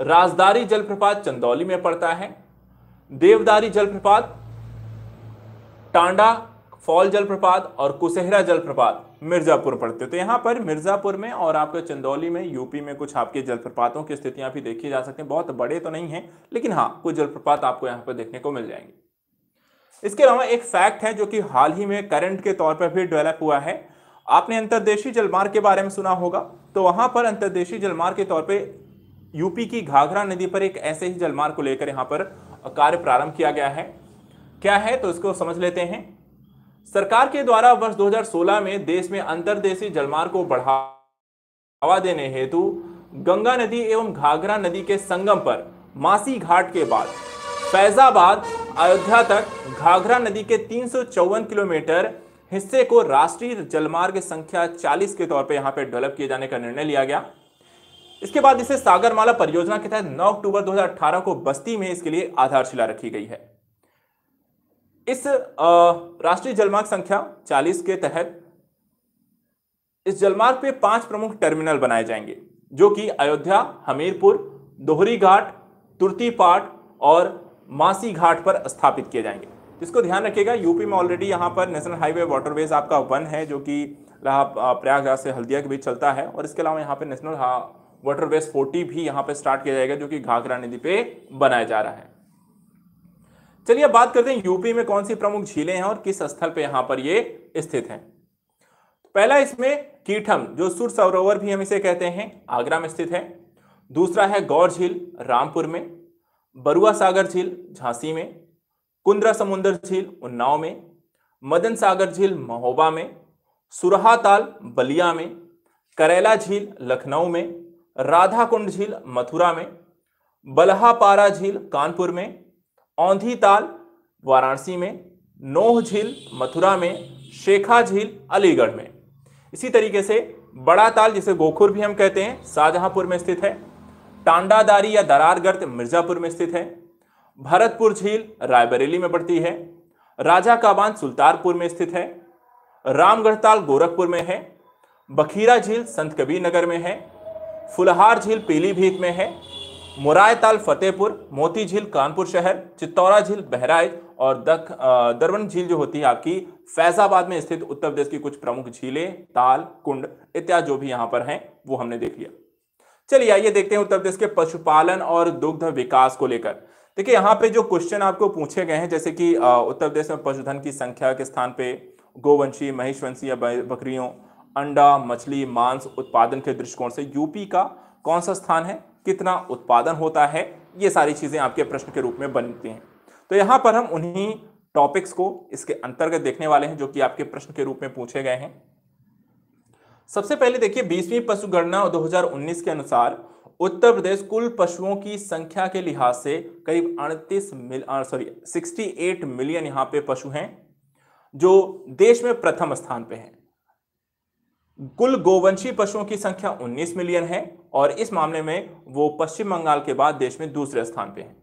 राजदारी जलप्रपात चंदौली में पड़ता है देवदारी जलप्रपात टांडा फॉल जलप्रपात और कुसेहरा जलप्रपात मिर्जापुर पड़ते तो यहाँ पर मिर्जापुर में और आपके चंदौली में यूपी में कुछ आपके जलप्रपातों की स्थितियां भी देखी जा सकती हैं बहुत बड़े तो नहीं हैं लेकिन हाँ कुछ जलप्रपात आपको यहाँ पर देखने को मिल जाएंगे इसके अलावा एक फैक्ट है जो कि हाल ही में करंट के तौर पर भी डेवलप हुआ है आपने अंतर्देशीय जलमार्ग के बारे में सुना होगा तो वहां पर अंतर्देशीय जलमार्ग के तौर पर यूपी की घाघरा नदी पर एक ऐसे ही जलमार्ग को लेकर यहाँ पर कार्य प्रारंभ किया गया है क्या है तो इसको समझ लेते हैं सरकार के द्वारा वर्ष 2016 में देश में अंतरदेशी जलमार्ग को बढ़ावा देने हेतु गंगा नदी एवं घाघरा नदी के संगम पर मासी घाट के बाद फैजाबाद अयोध्या तक घाघरा नदी के तीन किलोमीटर हिस्से को राष्ट्रीय जलमार्ग संख्या 40 के तौर पर यहाँ पर डेवलप किए जाने का निर्णय लिया गया इसके बाद इसे सागरमाला परियोजना के तहत 9 अक्टूबर 2018 को बस्ती में इसके लिए आधारशिला रखी गई है इस राष्ट्रीय जलमार्ग संख्या 40 के तहत इस जलमार्ग पे पांच प्रमुख टर्मिनल बनाए जाएंगे जो कि अयोध्या हमीरपुर दोहरी घाट तुर्तीपाट और मासी घाट पर स्थापित किए जाएंगे इसको ध्यान रखिएगा यूपी में ऑलरेडी यहाँ पर नेशनल हाईवे वाटरवेज आपका वन है जो कि प्रयागराज से हल्दिया के बीच चलता है और इसके अलावा यहाँ पर नेशनल वाटरवेज हाँ, फोर्टी भी यहाँ पर स्टार्ट किया जाएगा जो कि घाघरा नदी पे बनाया जा रहा है चलिए बात करते हैं यूपी में कौन सी प्रमुख झीलें हैं और किस स्थल पर यहां पर ये स्थित हैं पहला इसमें कीठम जो सुर सरोवर भी हम इसे कहते हैं आगरा में स्थित है दूसरा है गौर झील रामपुर में बरुआ सागर झील झांसी में कुंद्रा समुंदर झील उन्नाव में मदन सागर झील महोबा में सुरहा ताल बलिया में करेला झील लखनऊ में राधा कुंड झील मथुरा में पारा झील कानपुर में औंधी ताल वाराणसी में नोह झील मथुरा में शेखा झील अलीगढ़ में इसी तरीके से बड़ा ताल जिसे गोखुर भी हम कहते हैं शाहजहांपुर में स्थित है टांडादारी या दरार गर्त मिर्जापुर में स्थित है भरतपुर झील रायबरेली में पड़ती है राजा का बांध सुल्तानपुर में स्थित है रामगढ़ ताल गोरखपुर में है बखीरा झील संत कबीर नगर में है फुलहार झील पीलीभीत में है मुरायताल फतेहपुर मोती झील कानपुर शहर चित्तौरा झील बहराइच और दख दरवन झील जो होती है आपकी फैजाबाद में स्थित उत्तर प्रदेश की कुछ प्रमुख झीलें ताल कुंड इत्यादि जो भी यहां पर हैं वो हमने देख लिया चलिए आइए देखते हैं उत्तर प्रदेश के पशुपालन और दुग्ध विकास को लेकर देखिए यहाँ पे जो क्वेश्चन आपको पूछे गए हैं जैसे कि उत्तर प्रदेश में पशुधन की संख्या के स्थान पे गोवंशी महेशवंशी या बकरियों अंडा मछली मांस उत्पादन के दृष्टिकोण से यूपी का कौन सा स्थान है कितना उत्पादन होता है ये सारी चीज़ें आपके प्रश्न के रूप में बनती हैं तो यहाँ पर हम उन्हीं टॉपिक्स को इसके अंतर्गत देखने वाले हैं जो कि आपके प्रश्न के रूप में पूछे गए हैं सबसे पहले देखिए बीसवीं पशु गणना 2019 के अनुसार उत्तर प्रदेश कुल पशुओं की संख्या के लिहाज से करीब अड़तीस मिल सॉरी 68 मिलियन यहाँ पे पशु हैं जो देश में प्रथम स्थान पे हैं कुल गोवंशी पशुओं की संख्या 19 मिलियन है और इस मामले में वो पश्चिम बंगाल के बाद देश में दूसरे स्थान पे हैं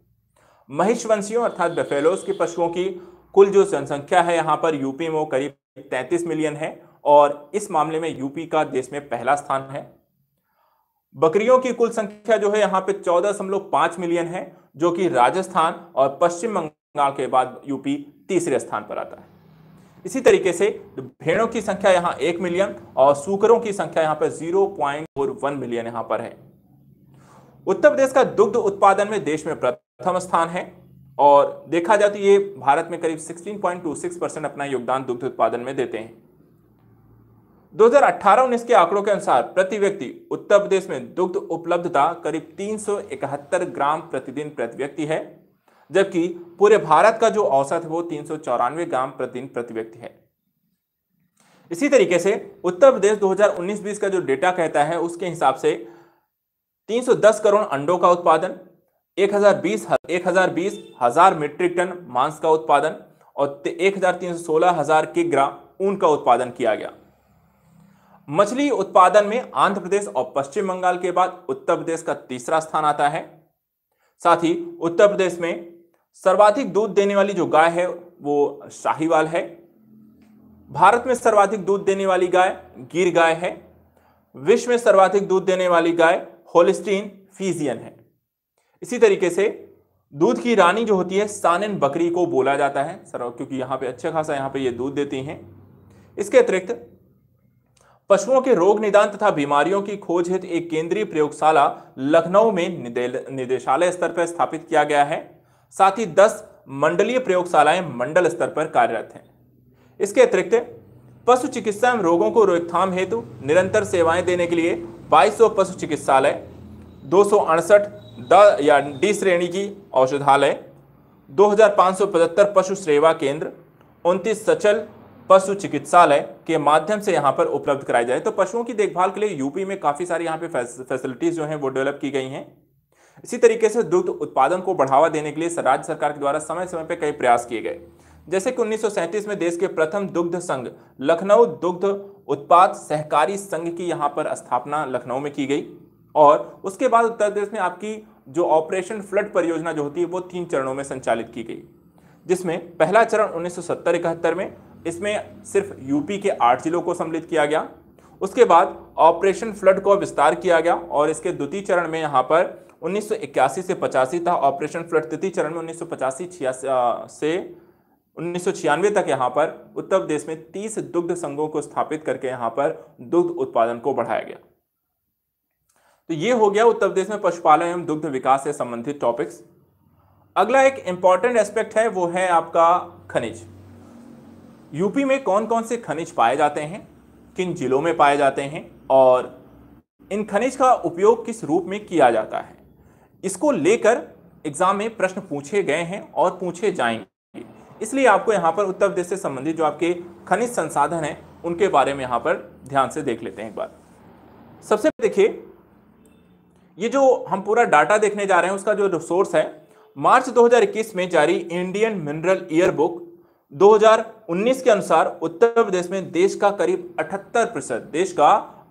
महिषवंशियों अर्थात बेफेलोस के पशुओं की कुल जो जनसंख्या है यहाँ पर यूपी में वो करीब 33 मिलियन है और इस मामले में यूपी का देश में पहला स्थान है बकरियों की कुल संख्या जो है यहाँ पे चौदह दशमलव पांच मिलियन है जो कि राजस्थान और पश्चिम बंगाल के बाद यूपी तीसरे स्थान पर आता है इसी तरीके से भेड़ों की संख्या यहां एक मिलियन और सूकरों की संख्या यहां पर zero point four one million यहां पर है उत्तर प्रदेश का दुग्ध उत्पादन में देश में प्रथम स्थान है और देखा जाए तो ये भारत में करीब 16.26 परसेंट अपना योगदान दुग्ध उत्पादन में देते हैं 2018-19 के आंकड़ों के अनुसार प्रति व्यक्ति उत्तर प्रदेश में दुग्ध उपलब्धता करीब इकहत्तर ग्राम प्रतिदिन प्रति व्यक्ति है जबकि पूरे भारत का जो औसत है वो तीन सौ चौरानवे ग्राम प्रतिदिन प्रति व्यक्ति है इसी तरीके से उत्तर प्रदेश 2019-20 का जो डेटा कहता है उसके हिसाब से 310 करोड़ अंडों का उत्पादन 1020 1020 हजार मीट्रिक टन मांस का उत्पादन और 1316 हजार किग्रा ऊन का उत्पादन किया गया मछली उत्पादन में आंध्र प्रदेश और पश्चिम बंगाल के बाद उत्तर प्रदेश का तीसरा स्थान आता है साथ ही उत्तर प्रदेश में सर्वाधिक दूध देने वाली जो गाय है वो शाहीवाल है भारत में सर्वाधिक दूध देने वाली गाय गिर गाय है विश्व में सर्वाधिक दूध देने वाली गाय होलिस्टीन फीजियन है इसी तरीके से दूध की रानी जो होती है सानन बकरी को बोला जाता है सर क्योंकि यहाँ पे अच्छा खासा यहाँ पे ये दूध देती हैं इसके अतिरिक्त पशुओं के रोग निदान तथा बीमारियों की खोज हित एक केंद्रीय प्रयोगशाला लखनऊ में निदेशालय स्तर पर स्थापित किया गया है साथ ही दस मंडलीय प्रयोगशालाएं मंडल स्तर पर कार्यरत हैं इसके अतिरिक्त पशु चिकित्सा एवं रोगों को रोकथाम हेतु निरंतर सेवाएं देने के लिए 2200 पशु चिकित्सालय दो द या डी श्रेणी की औषधालय 2575 पशु सेवा केंद्र उनतीस सचल पशु चिकित्सालय के माध्यम से यहाँ पर उपलब्ध कराया जाए तो पशुओं की देखभाल के लिए यूपी में काफ़ी सारी यहाँ पे फैसिलिटीज़ जो हैं वो डेवलप की गई हैं इसी तरीके से दुग्ध उत्पादन को बढ़ावा देने के लिए राज्य सरकार के द्वारा समय समय पर कई प्रयास किए गए जैसे कि उन्नीस में देश के प्रथम दुग्ध संघ लखनऊ दुग्ध उत्पाद सहकारी संघ की यहाँ पर स्थापना लखनऊ में की गई और उसके बाद उत्तर प्रदेश में आपकी जो ऑपरेशन फ्लड परियोजना जो होती है वो तीन चरणों में संचालित की गई जिसमें पहला चरण उन्नीस सौ में इसमें सिर्फ यूपी के आठ जिलों को सम्मिलित किया गया उसके बाद ऑपरेशन फ्लड को विस्तार किया गया और इसके द्वितीय चरण में यहाँ पर 1981 से पचासी था ऑपरेशन फ्लड तृतीय चरण में उन्नीस सौ से उन्नीस तक यहाँ पर उत्तर प्रदेश में 30 दुग्ध संघों को स्थापित करके यहाँ पर दुग्ध उत्पादन को बढ़ाया गया तो ये हो गया उत्तर प्रदेश में पशुपालन एवं दुग्ध विकास से संबंधित टॉपिक्स अगला एक इंपॉर्टेंट एस्पेक्ट है वो है आपका खनिज यूपी में कौन कौन से खनिज पाए जाते हैं किन जिलों में पाए जाते हैं और इन खनिज का उपयोग किस रूप में किया जाता है इसको लेकर एग्जाम में प्रश्न पूछे गए हैं और पूछे जाएंगे इसलिए आपको यहाँ पर उत्तर प्रदेश से संबंधित जो आपके खनिज संसाधन हैं उनके बारे में यहाँ पर ध्यान से देख लेते हैं एक बार सबसे देखिए ये जो हम पूरा डाटा देखने जा रहे हैं उसका जो रिसोर्स है मार्च 2021 में जारी इंडियन मिनरल ईयर बुक 2019 के अनुसार उत्तर प्रदेश में देश का करीब 78 प्रतिशत देश का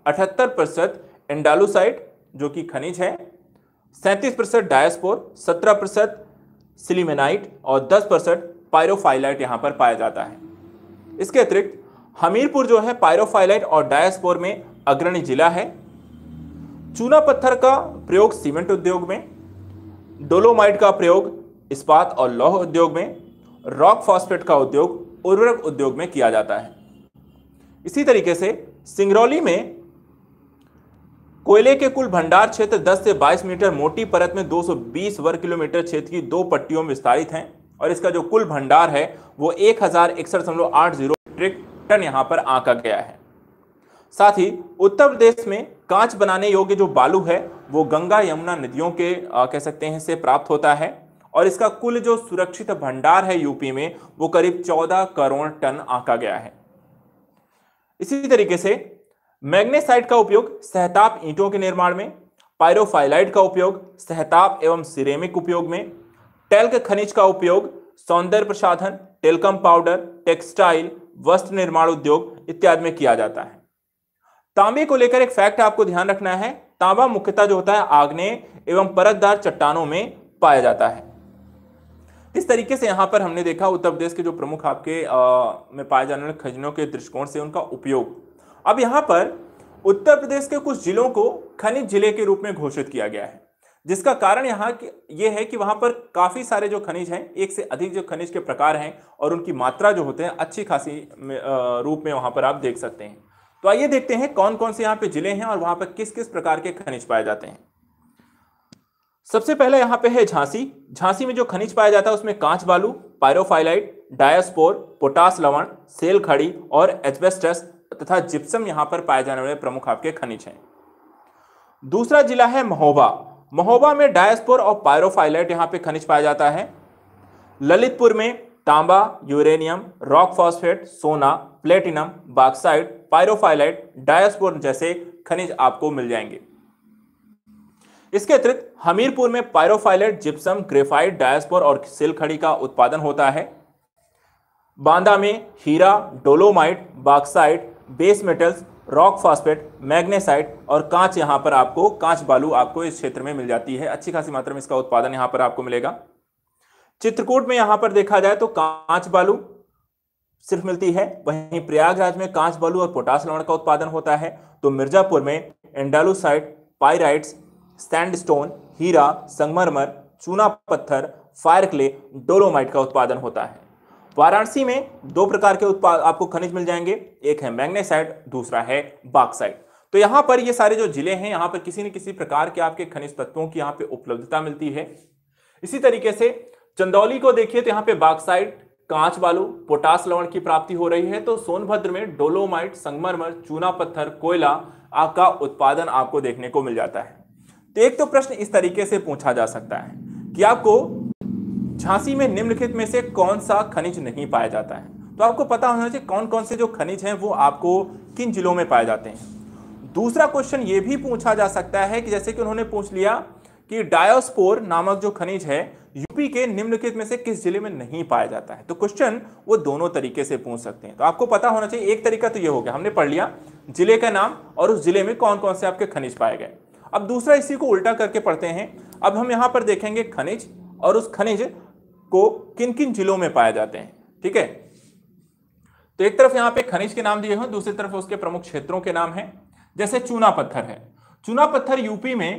78 प्रतिशत एंडालूसाइट जो कि खनिज है सैंतीस परसेंट डायस्पोर सत्रह परसेंट सिलीमेनाइट और दस परसेंट पायरोफाइलाइट यहाँ पर पाया जाता है इसके अतिरिक्त हमीरपुर जो है पायरोफाइलाइट और डायस्पोर में अग्रणी जिला है चूना पत्थर का प्रयोग सीमेंट उद्योग में डोलोमाइट का प्रयोग इस्पात और लौह उद्योग में रॉक फॉस्फेट का उद्योग उर्वरक उद्योग में किया जाता है इसी तरीके से सिंगरौली में कोयले के कुल भंडार क्षेत्र 10 से 22 मीटर मोटी परत में 220 वर्ग किलोमीटर क्षेत्र की दो पट्टियों में विस्तारित हैं और इसका जो कुल भंडार है वो एक मीट्रिक टन यहाँ पर आंका गया है साथ ही उत्तर प्रदेश में कांच बनाने योग्य जो बालू है वो गंगा यमुना नदियों के आ, कह सकते हैं से प्राप्त होता है और इसका कुल जो सुरक्षित भंडार है यूपी में वो करीब 14 करोड़ टन आंका गया है इसी तरीके से मैग्नेसाइट का उपयोग सहताप ईंटों के निर्माण में पायरोफाइलाइट का उपयोग सहताप एवं सिरेमिक उपयोग में टेल्क खनिज का उपयोग सौंदर्य प्रसाधन टेलकम पाउडर टेक्सटाइल वस्त्र निर्माण उद्योग इत्यादि में किया जाता है तांबे को लेकर एक फैक्ट आपको ध्यान रखना है तांबा मुख्यतः जो होता है आग्ने एवं परतदार चट्टानों में पाया जाता है इस तरीके से यहां पर हमने देखा उत्तर प्रदेश के जो प्रमुख आपके आ, में पाए जाने वाले खजनों के दृष्टिकोण से उनका उपयोग अब यहाँ पर उत्तर प्रदेश के कुछ जिलों को खनिज जिले के रूप में घोषित किया गया है जिसका कारण यहाँ ये है कि वहाँ पर काफ़ी सारे जो खनिज हैं एक से अधिक जो खनिज के प्रकार हैं और उनकी मात्रा जो होते हैं अच्छी खासी रूप में वहाँ पर आप देख सकते हैं तो आइए देखते हैं कौन कौन से यहाँ पे जिले हैं और वहाँ पर किस किस प्रकार के खनिज पाए जाते हैं सबसे पहला यहाँ पे है झांसी झांसी में जो खनिज पाया जाता है उसमें कांच बालू पायरोफाइलाइट डायस्पोर पोटास लवण सेल खड़ी और एजबेस्टस तथा जिप्सम यहाँ पर पाए जाने वाले प्रमुख आपके खनिज हैं दूसरा जिला है महोबा महोबा में डायस्पोर और पायरोफाइलाइट यहाँ पे खनिज पाया जाता है ललितपुर में तांबा यूरेनियम रॉक फॉस्फेट सोना प्लेटिनम बाक्साइड पायरोफाइलाइट डायस्पोर जैसे खनिज आपको मिल जाएंगे इसके अतिरिक्त हमीरपुर में पायरोफाइलेट जिप्सम ग्रेफाइट डायस्पोर और सिल खड़ी का उत्पादन होता है बांदा में हीरा dolomite bauxite base metals rock phosphate magnesite और कांच यहाँ पर आपको कांच बालू आपको इस क्षेत्र में मिल जाती है अच्छी खासी मात्रा में इसका उत्पादन यहाँ पर आपको मिलेगा चित्रकूट में यहाँ पर देखा जाए तो कांच बालू सिर्फ मिलती है वहीं प्रयागराज में कांच बालू और पोटास लवण का उत्पादन होता है तो मिर्जापुर में एंडालूसाइट पाइराइट्स सैंडस्टोन हीरा संगमरमर चूना पत्थर फायर क्ले डोलोमाइट का उत्पादन होता है वाराणसी में दो प्रकार के उत्पाद आपको खनिज मिल जाएंगे एक है मैग्नेसाइड दूसरा है बाक्साइड तो यहां पर ये सारे जो जिले हैं यहां पर किसी न किसी प्रकार के आपके खनिज तत्वों की यहां पे उपलब्धता मिलती है इसी तरीके से चंदौली को देखिए तो यहां पे बाक्साइड कांच बालू पोटास लवण की प्राप्ति हो रही है तो सोनभद्र में डोलोमाइट संगमरमर चूना पत्थर कोयला आपका उत्पादन आपको देखने को मिल जाता है तो एक तो प्रश्न इस तरीके से पूछा जा सकता है कि आपको झांसी में निम्नलिखित में से कौन सा खनिज नहीं पाया जाता है तो आपको पता होना चाहिए कौन कौन से जो खनिज हैं वो आपको किन जिलों में पाए जाते हैं दूसरा क्वेश्चन ये भी पूछा जा सकता है कि जैसे कि उन्होंने पूछ लिया कि डायोस्पोर नामक जो खनिज है यूपी के निम्नलिखित में से किस जिले में नहीं पाया जाता है तो क्वेश्चन वो दोनों तरीके से पूछ सकते हैं तो आपको पता होना चाहिए एक तरीका तो ये हो गया हमने पढ़ लिया जिले का नाम और उस जिले में कौन कौन से आपके खनिज पाए गए अब दूसरा इसी को उल्टा करके पढ़ते हैं अब हम यहाँ पर देखेंगे खनिज और उस खनिज को किन किन जिलों में पाए जाते हैं ठीक है तो एक तरफ यहां पे खनिज के नाम दिए हुए दूसरी तरफ उसके प्रमुख क्षेत्रों के नाम है जैसे चूना पत्थर है चूना पत्थर यूपी में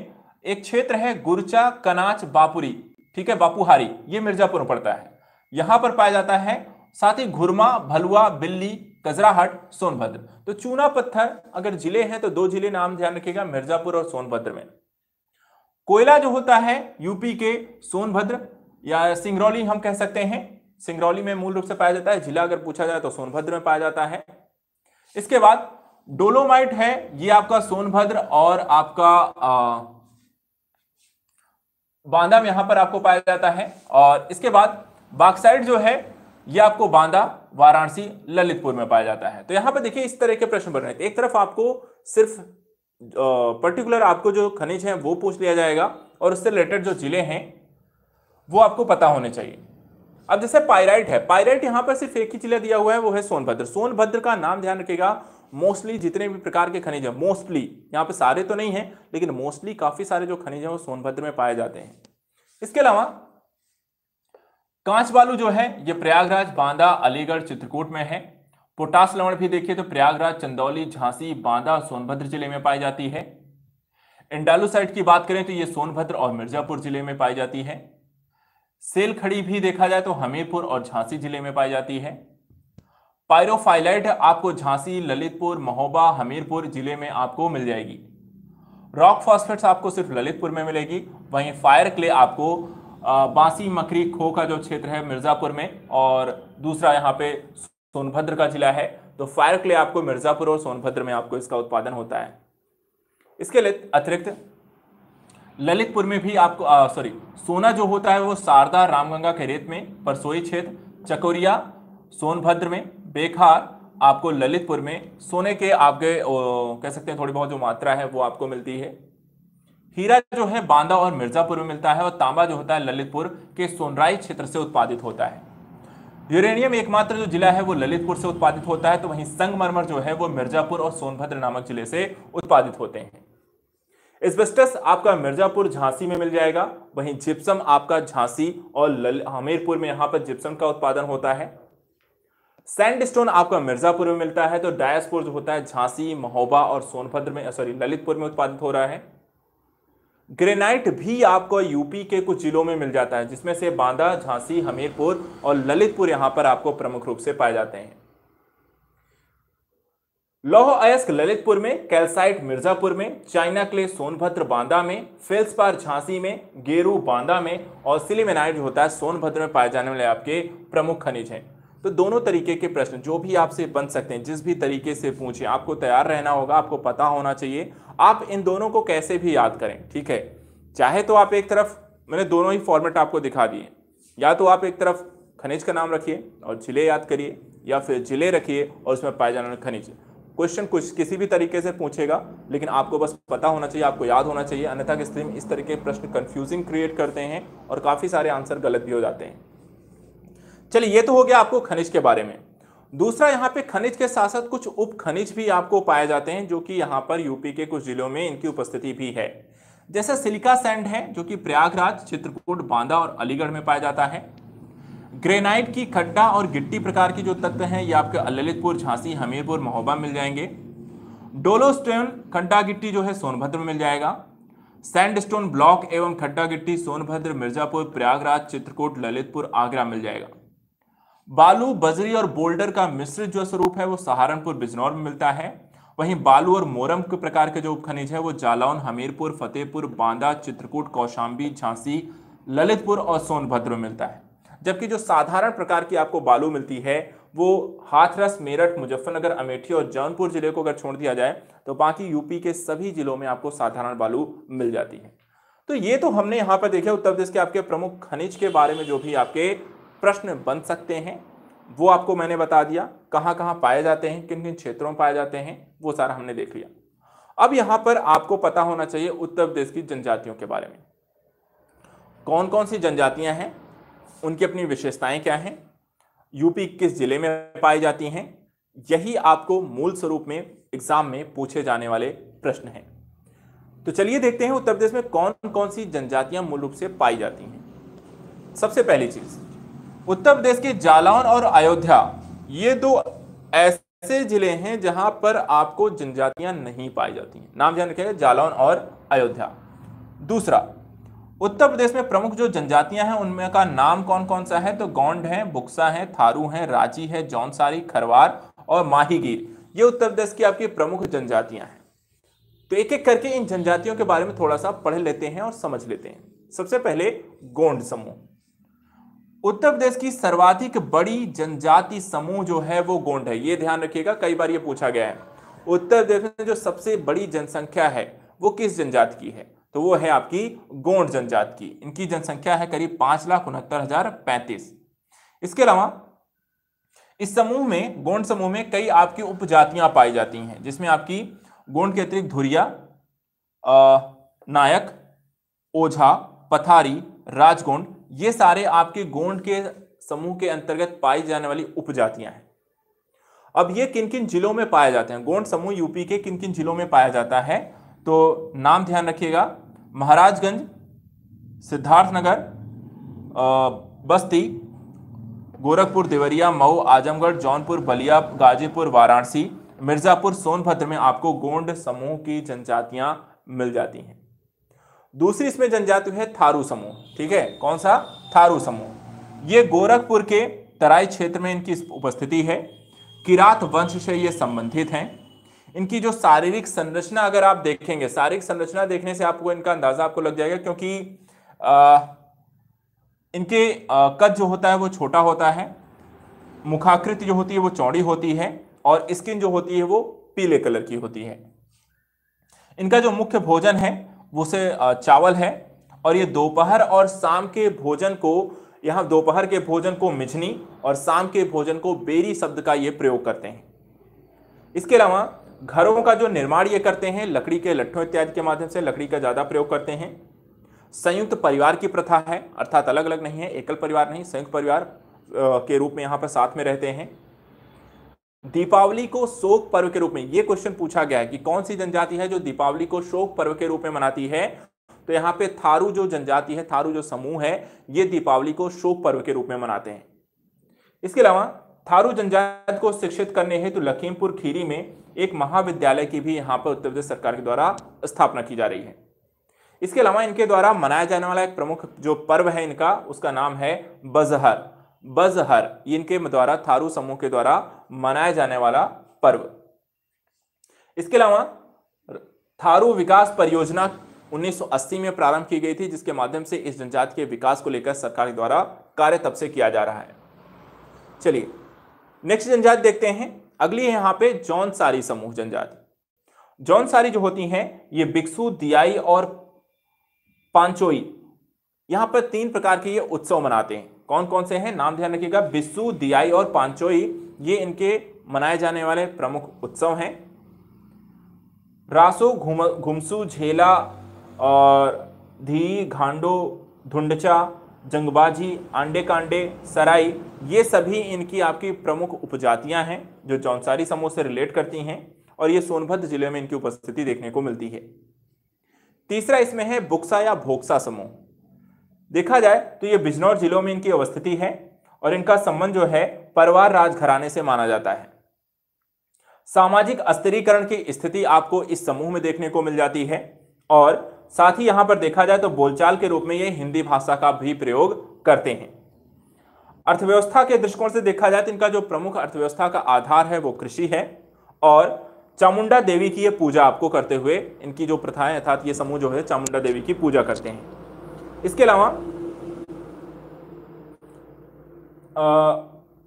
एक क्षेत्र है गुरचा कनाच बापुरी ठीक है बापुहारी ये मिर्जापुर में पड़ता है यहां पर पाया जाता है साथ ही घुरमा भलुआ बिल्ली कजराहट सोनभद्र तो चूना पत्थर अगर जिले हैं तो दो जिले नाम ध्यान रखिएगा मिर्जापुर और सोनभद्र में कोयला जो होता है यूपी के सोनभद्र या सिंगरौली हम कह सकते हैं सिंगरौली में मूल रूप से पाया जाता है जिला अगर पूछा जाए तो सोनभद्र में पाया जाता है इसके बाद डोलोमाइट है ये आपका सोनभद्र और आपका आ, बांदा में यहां पर आपको पाया जाता है और इसके बाद बागसाइड जो है यह आपको बांदा वाराणसी ललितपुर में पाया जाता है तो यहां पर देखिए इस तरह के प्रश्न बन रहे थे एक तरफ आपको सिर्फ पर्टिकुलर आपको जो खनिज है वो पूछ लिया जाएगा और उससे रिलेटेड जो जिले हैं वो आपको पता होने चाहिए अब जैसे पायराइट है पायराइट यहां पर सिर्फ एक ही जिला दिया हुआ है वो है सोनभद्र सोनभद्र का नाम ध्यान रखेगा मोस्टली जितने भी प्रकार के खनिज हैं मोस्टली यहाँ पे सारे तो नहीं है लेकिन मोस्टली काफी सारे जो खनिज हैं वो सोनभद्र में पाए जाते हैं इसके अलावा कांच बालू जो है ये प्रयागराज बांदा अलीगढ़ चित्रकूट में है पोटास लवण भी देखिए तो प्रयागराज चंदौली झांसी बांदा सोनभद्र जिले में पाई जाती है इंडालू साइड की बात करें तो ये सोनभद्र और मिर्जापुर जिले में पाई जाती है सेल खड़ी भी देखा जाए तो हमीरपुर और झांसी जिले में पाई जाती है पायरोफाइलाइट आपको झांसी ललितपुर महोबा हमीरपुर जिले में आपको मिल जाएगी रॉक फॉस्फेट्स आपको सिर्फ ललितपुर में मिलेगी वहीं फायर क्ले आपको बांसी मकरी खो का जो क्षेत्र है मिर्ज़ापुर में और दूसरा यहाँ पे सोनभद्र का जिला है तो फायर क्ले आपको मिर्ज़ापुर और सोनभद्र में आपको इसका उत्पादन होता है इसके अतिरिक्त ललितपुर में भी आपको सॉरी सोना जो होता है वो शारदा रामगंगा के रेत में परसोई क्षेत्र चकोरिया सोनभद्र में बेखार आपको ललितपुर में सोने के आपके कह सकते हैं थोड़ी बहुत जो मात्रा है वो आपको मिलती है हीरा जो है बांदा और मिर्जापुर में मिलता है और तांबा जो होता है ललितपुर के सोनराई क्षेत्र से उत्पादित होता है यूरेनियम एकमात्र जो जिला है वो ललितपुर से उत्पादित होता है तो वहीं संगमरमर जो है वो मिर्जापुर और सोनभद्र नामक जिले से उत्पादित होते हैं एस्बेस्टस आपका मिर्जापुर झांसी में मिल जाएगा वहीं जिप्सम आपका झांसी और हमीरपुर में यहां पर जिप्सम का उत्पादन होता है सैंडस्टोन आपका मिर्जापुर में मिलता है तो डायसपुर जो होता है झांसी महोबा और सोनभद्र में सॉरी ललितपुर में उत्पादित हो रहा है ग्रेनाइट भी आपको यूपी के कुछ जिलों में मिल जाता है जिसमें से बांदा झांसी हमीरपुर और ललितपुर यहां पर आपको प्रमुख रूप से पाए जाते हैं लौह अयस्क ललितपुर में कैल्साइट मिर्जापुर में चाइना क्ले सोनभद्र बांदा में फेल्सपार झांसी में गेरू बांदा में और सिलीमेनाइट जो होता है सोनभद्र में पाए जाने वाले आपके प्रमुख खनिज हैं तो दोनों तरीके के प्रश्न जो भी आपसे बन सकते हैं जिस भी तरीके से पूछे आपको तैयार रहना होगा आपको पता होना चाहिए आप इन दोनों को कैसे भी याद करें ठीक है चाहे तो आप एक तरफ मैंने दोनों ही फॉर्मेट आपको दिखा दिए या तो आप एक तरफ खनिज का नाम रखिए और जिले याद करिए या फिर जिले रखिए और उसमें पाए जाने वाले खनिज क्वेश्चन कुछ किसी भी तरीके से पूछेगा लेकिन आपको बस पता होना चाहिए आपको याद होना चाहिए अन्यथा के स्त्री में इस तरीके के प्रश्न कंफ्यूजिंग क्रिएट करते हैं और काफ़ी सारे आंसर गलत भी हो जाते हैं चलिए ये तो हो गया आपको खनिज के बारे में दूसरा यहाँ पे खनिज के साथ साथ कुछ उप खनिज भी आपको पाए जाते हैं जो कि यहाँ पर यूपी के कुछ जिलों में इनकी उपस्थिति भी है जैसे सिलिका सैंड है जो कि प्रयागराज चित्रकूट बांदा और अलीगढ़ में पाया जाता है ग्रेनाइट की खड्डा और गिट्टी प्रकार के जो तत्व हैं ये आपके ललितपुर झांसी हमीरपुर महोबा मिल जाएंगे डोलोस्टोन खड्डा गिट्टी जो है सोनभद्र में मिल जाएगा सैंडस्टोन ब्लॉक एवं खड्डा गिट्टी सोनभद्र मिर्जापुर प्रयागराज चित्रकूट ललितपुर आगरा मिल जाएगा बालू बजरी और बोल्डर का मिश्रित जो स्वरूप है वो सहारनपुर बिजनौर में मिलता है वहीं बालू और मोरम के प्रकार के जो उपखनिज है वो जालौन हमीरपुर फतेहपुर बांदा चित्रकूट कौशाम्बी झांसी ललितपुर और सोनभद्र में मिलता है जबकि जो साधारण प्रकार की आपको बालू मिलती है वो हाथरस मेरठ मुजफ्फरनगर अमेठी और जौनपुर जिले को अगर छोड़ दिया जाए तो बाकी यूपी के सभी जिलों में आपको साधारण बालू मिल जाती है तो ये तो हमने यहाँ पर देखे उत्तर प्रदेश के आपके प्रमुख खनिज के बारे में जो भी आपके प्रश्न बन सकते हैं वो आपको मैंने बता दिया कहाँ कहाँ पाए जाते हैं किन किन क्षेत्रों में पाए जाते हैं वो सारा हमने देख लिया अब यहाँ पर आपको पता होना चाहिए उत्तर प्रदेश की जनजातियों के बारे में कौन कौन सी जनजातियां हैं उनकी अपनी विशेषताएं क्या हैं यूपी किस जिले में पाई जाती हैं यही आपको मूल स्वरूप में एग्जाम में पूछे जाने वाले प्रश्न हैं तो चलिए देखते हैं उत्तर प्रदेश में कौन कौन सी जनजातियां मूल रूप से पाई जाती हैं सबसे पहली चीज उत्तर प्रदेश के जालौन और अयोध्या ये दो ऐसे जिले हैं जहां पर आपको जनजातियां नहीं पाई जाती हैं नाम ध्यान रखिएगा जालौन और अयोध्या दूसरा उत्तर प्रदेश में प्रमुख जो जनजातियां हैं उनमें का नाम कौन कौन सा है तो गौंड है बुक्सा है थारू है रांची है जौनसारी खरवार और माहीगीर ये उत्तर प्रदेश की आपकी प्रमुख जनजातियां हैं तो एक एक करके इन जनजातियों के बारे में थोड़ा सा पढ़ लेते हैं और समझ लेते हैं सबसे पहले गोंड समूह उत्तर प्रदेश की सर्वाधिक बड़ी जनजाति समूह जो है वो गोंड है ये ध्यान रखिएगा कई बार ये पूछा गया है उत्तर प्रदेश में जो सबसे बड़ी जनसंख्या है वो किस जनजाति की है तो वो है आपकी गोंड जनजाति की इनकी जनसंख्या है करीब पांच लाख उनहत्तर हजार पैंतीस इसके अलावा इस समूह में गोंड समूह में कई आपकी उपजातियां पाई जाती हैं जिसमें आपकी गोंड के अतिरिक्त धुरिया नायक ओझा पथारी राजगोंड ये सारे आपके गोंड के समूह के अंतर्गत पाई जाने वाली उपजातियां हैं अब ये किन किन जिलों में पाए जाते हैं गोंड समूह यूपी के किन किन जिलों में पाया जाता है तो नाम ध्यान रखिएगा महाराजगंज सिद्धार्थनगर बस्ती गोरखपुर देवरिया मऊ आजमगढ़ जौनपुर बलिया गाजीपुर वाराणसी मिर्ज़ापुर सोनभद्र में आपको गोंड समूह की जनजातियां मिल जाती हैं दूसरी इसमें जनजाति है थारू समूह ठीक है कौन सा थारू समूह ये गोरखपुर के तराई क्षेत्र में इनकी उपस्थिति है किरात वंश से ये संबंधित हैं इनकी जो शारीरिक संरचना अगर आप देखेंगे शारीरिक संरचना देखने से आपको इनका अंदाजा आपको लग जाएगा क्योंकि आ, इनके कद जो होता है वो छोटा होता है मुखाकृति जो होती है वो चौड़ी होती है और स्किन जो होती है वो पीले कलर की होती है इनका जो मुख्य भोजन है वो से चावल है और ये दोपहर और शाम के भोजन को यहाँ दोपहर के भोजन को मिझनी और शाम के भोजन को बेरी शब्द का ये प्रयोग करते हैं इसके अलावा घरों का जो निर्माण ये करते हैं लकड़ी के लट्ठों इत्यादि के माध्यम से लकड़ी का ज़्यादा प्रयोग करते हैं संयुक्त परिवार की प्रथा है अर्थात अलग अलग नहीं है एकल परिवार नहीं संयुक्त परिवार के रूप में यहाँ पर साथ में रहते हैं दीपावली को शोक पर्व के रूप में ये क्वेश्चन पूछा गया है कि कौन सी जनजाति है जो दीपावली को शोक पर्व के रूप में मनाती है तो यहाँ पे थारू जो जनजाति है थारू जो समूह है ये दीपावली को शोक पर्व के रूप में मनाते हैं इसके अलावा थारू जनजात को शिक्षित करने हेतु लखीमपुर खीरी में एक महाविद्यालय की भी यहाँ पर उत्तर प्रदेश सरकार के द्वारा स्थापना की जा रही है इसके अलावा इनके द्वारा मनाया जाने वाला एक प्रमुख जो पर्व है इनका उसका नाम है बजहर बजहर इनके द्वारा थारू समूह के द्वारा मनाया जाने वाला पर्व इसके अलावा थारू विकास परियोजना 1980 में प्रारंभ की गई थी जिसके माध्यम से इस जनजाति के विकास को लेकर सरकार द्वारा कार्य तब से किया जा रहा है चलिए नेक्स्ट जनजाति देखते हैं अगली है यहां पे जौन सारी समूह जनजाति जौन सारी जो होती हैं ये बिक्सु दियाई और पांचोई यहां पर तीन प्रकार के ये उत्सव मनाते हैं कौन कौन से हैं नाम ध्यान रखिएगा बिस्सु दियाई और पांचोई ये इनके मनाए जाने वाले प्रमुख उत्सव हैं रासो घुम झेला और धी घांडो धुंडचा जंगबाजी आंडे कांडे सराई ये सभी इनकी आपकी प्रमुख उपजातियां हैं जो जौनसारी समूह से रिलेट करती हैं और ये सोनभद्र जिले में इनकी उपस्थिति देखने को मिलती है तीसरा इसमें है बुक्सा या भोक्सा समूह देखा जाए तो ये बिजनौर जिलों में इनकी अवस्थिति है और इनका संबंध जो है परवार राजघराने से माना जाता है सामाजिक अस्थिरीकरण की स्थिति आपको इस समूह में देखने को मिल जाती है और साथ ही यहां पर देखा जाए तो बोलचाल के रूप में ये हिंदी भाषा का भी प्रयोग करते हैं अर्थव्यवस्था के दृष्टिकोण से देखा जाए तो इनका जो प्रमुख अर्थव्यवस्था का आधार है वो कृषि है और चामुंडा देवी की ये पूजा आपको करते हुए इनकी जो प्रथाएं अर्थात ये समूह जो है चामुंडा देवी की पूजा करते हैं इसके अलावा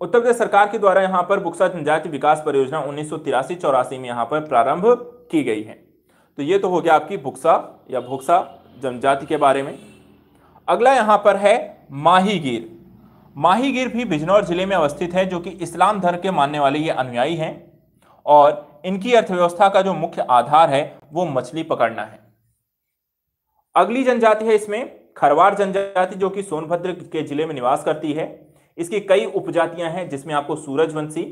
उत्तर प्रदेश सरकार के द्वारा यहाँ पर बुक्सा जनजाति विकास परियोजना उन्नीस सौ में यहां पर प्रारंभ की गई है तो ये तो हो गया आपकी भुक्सा या भुक्सा जनजाति के बारे में अगला यहाँ पर है माहीगीर माहीगीर भी बिजनौर जिले में अवस्थित है जो कि इस्लाम धर्म के मानने वाले ये अनुयायी हैं और इनकी अर्थव्यवस्था का जो मुख्य आधार है वो मछली पकड़ना है अगली जनजाति है इसमें खरवार जनजाति जो कि सोनभद्र के जिले में निवास करती है इसकी कई उपजातियां हैं जिसमें आपको सूरजवंशी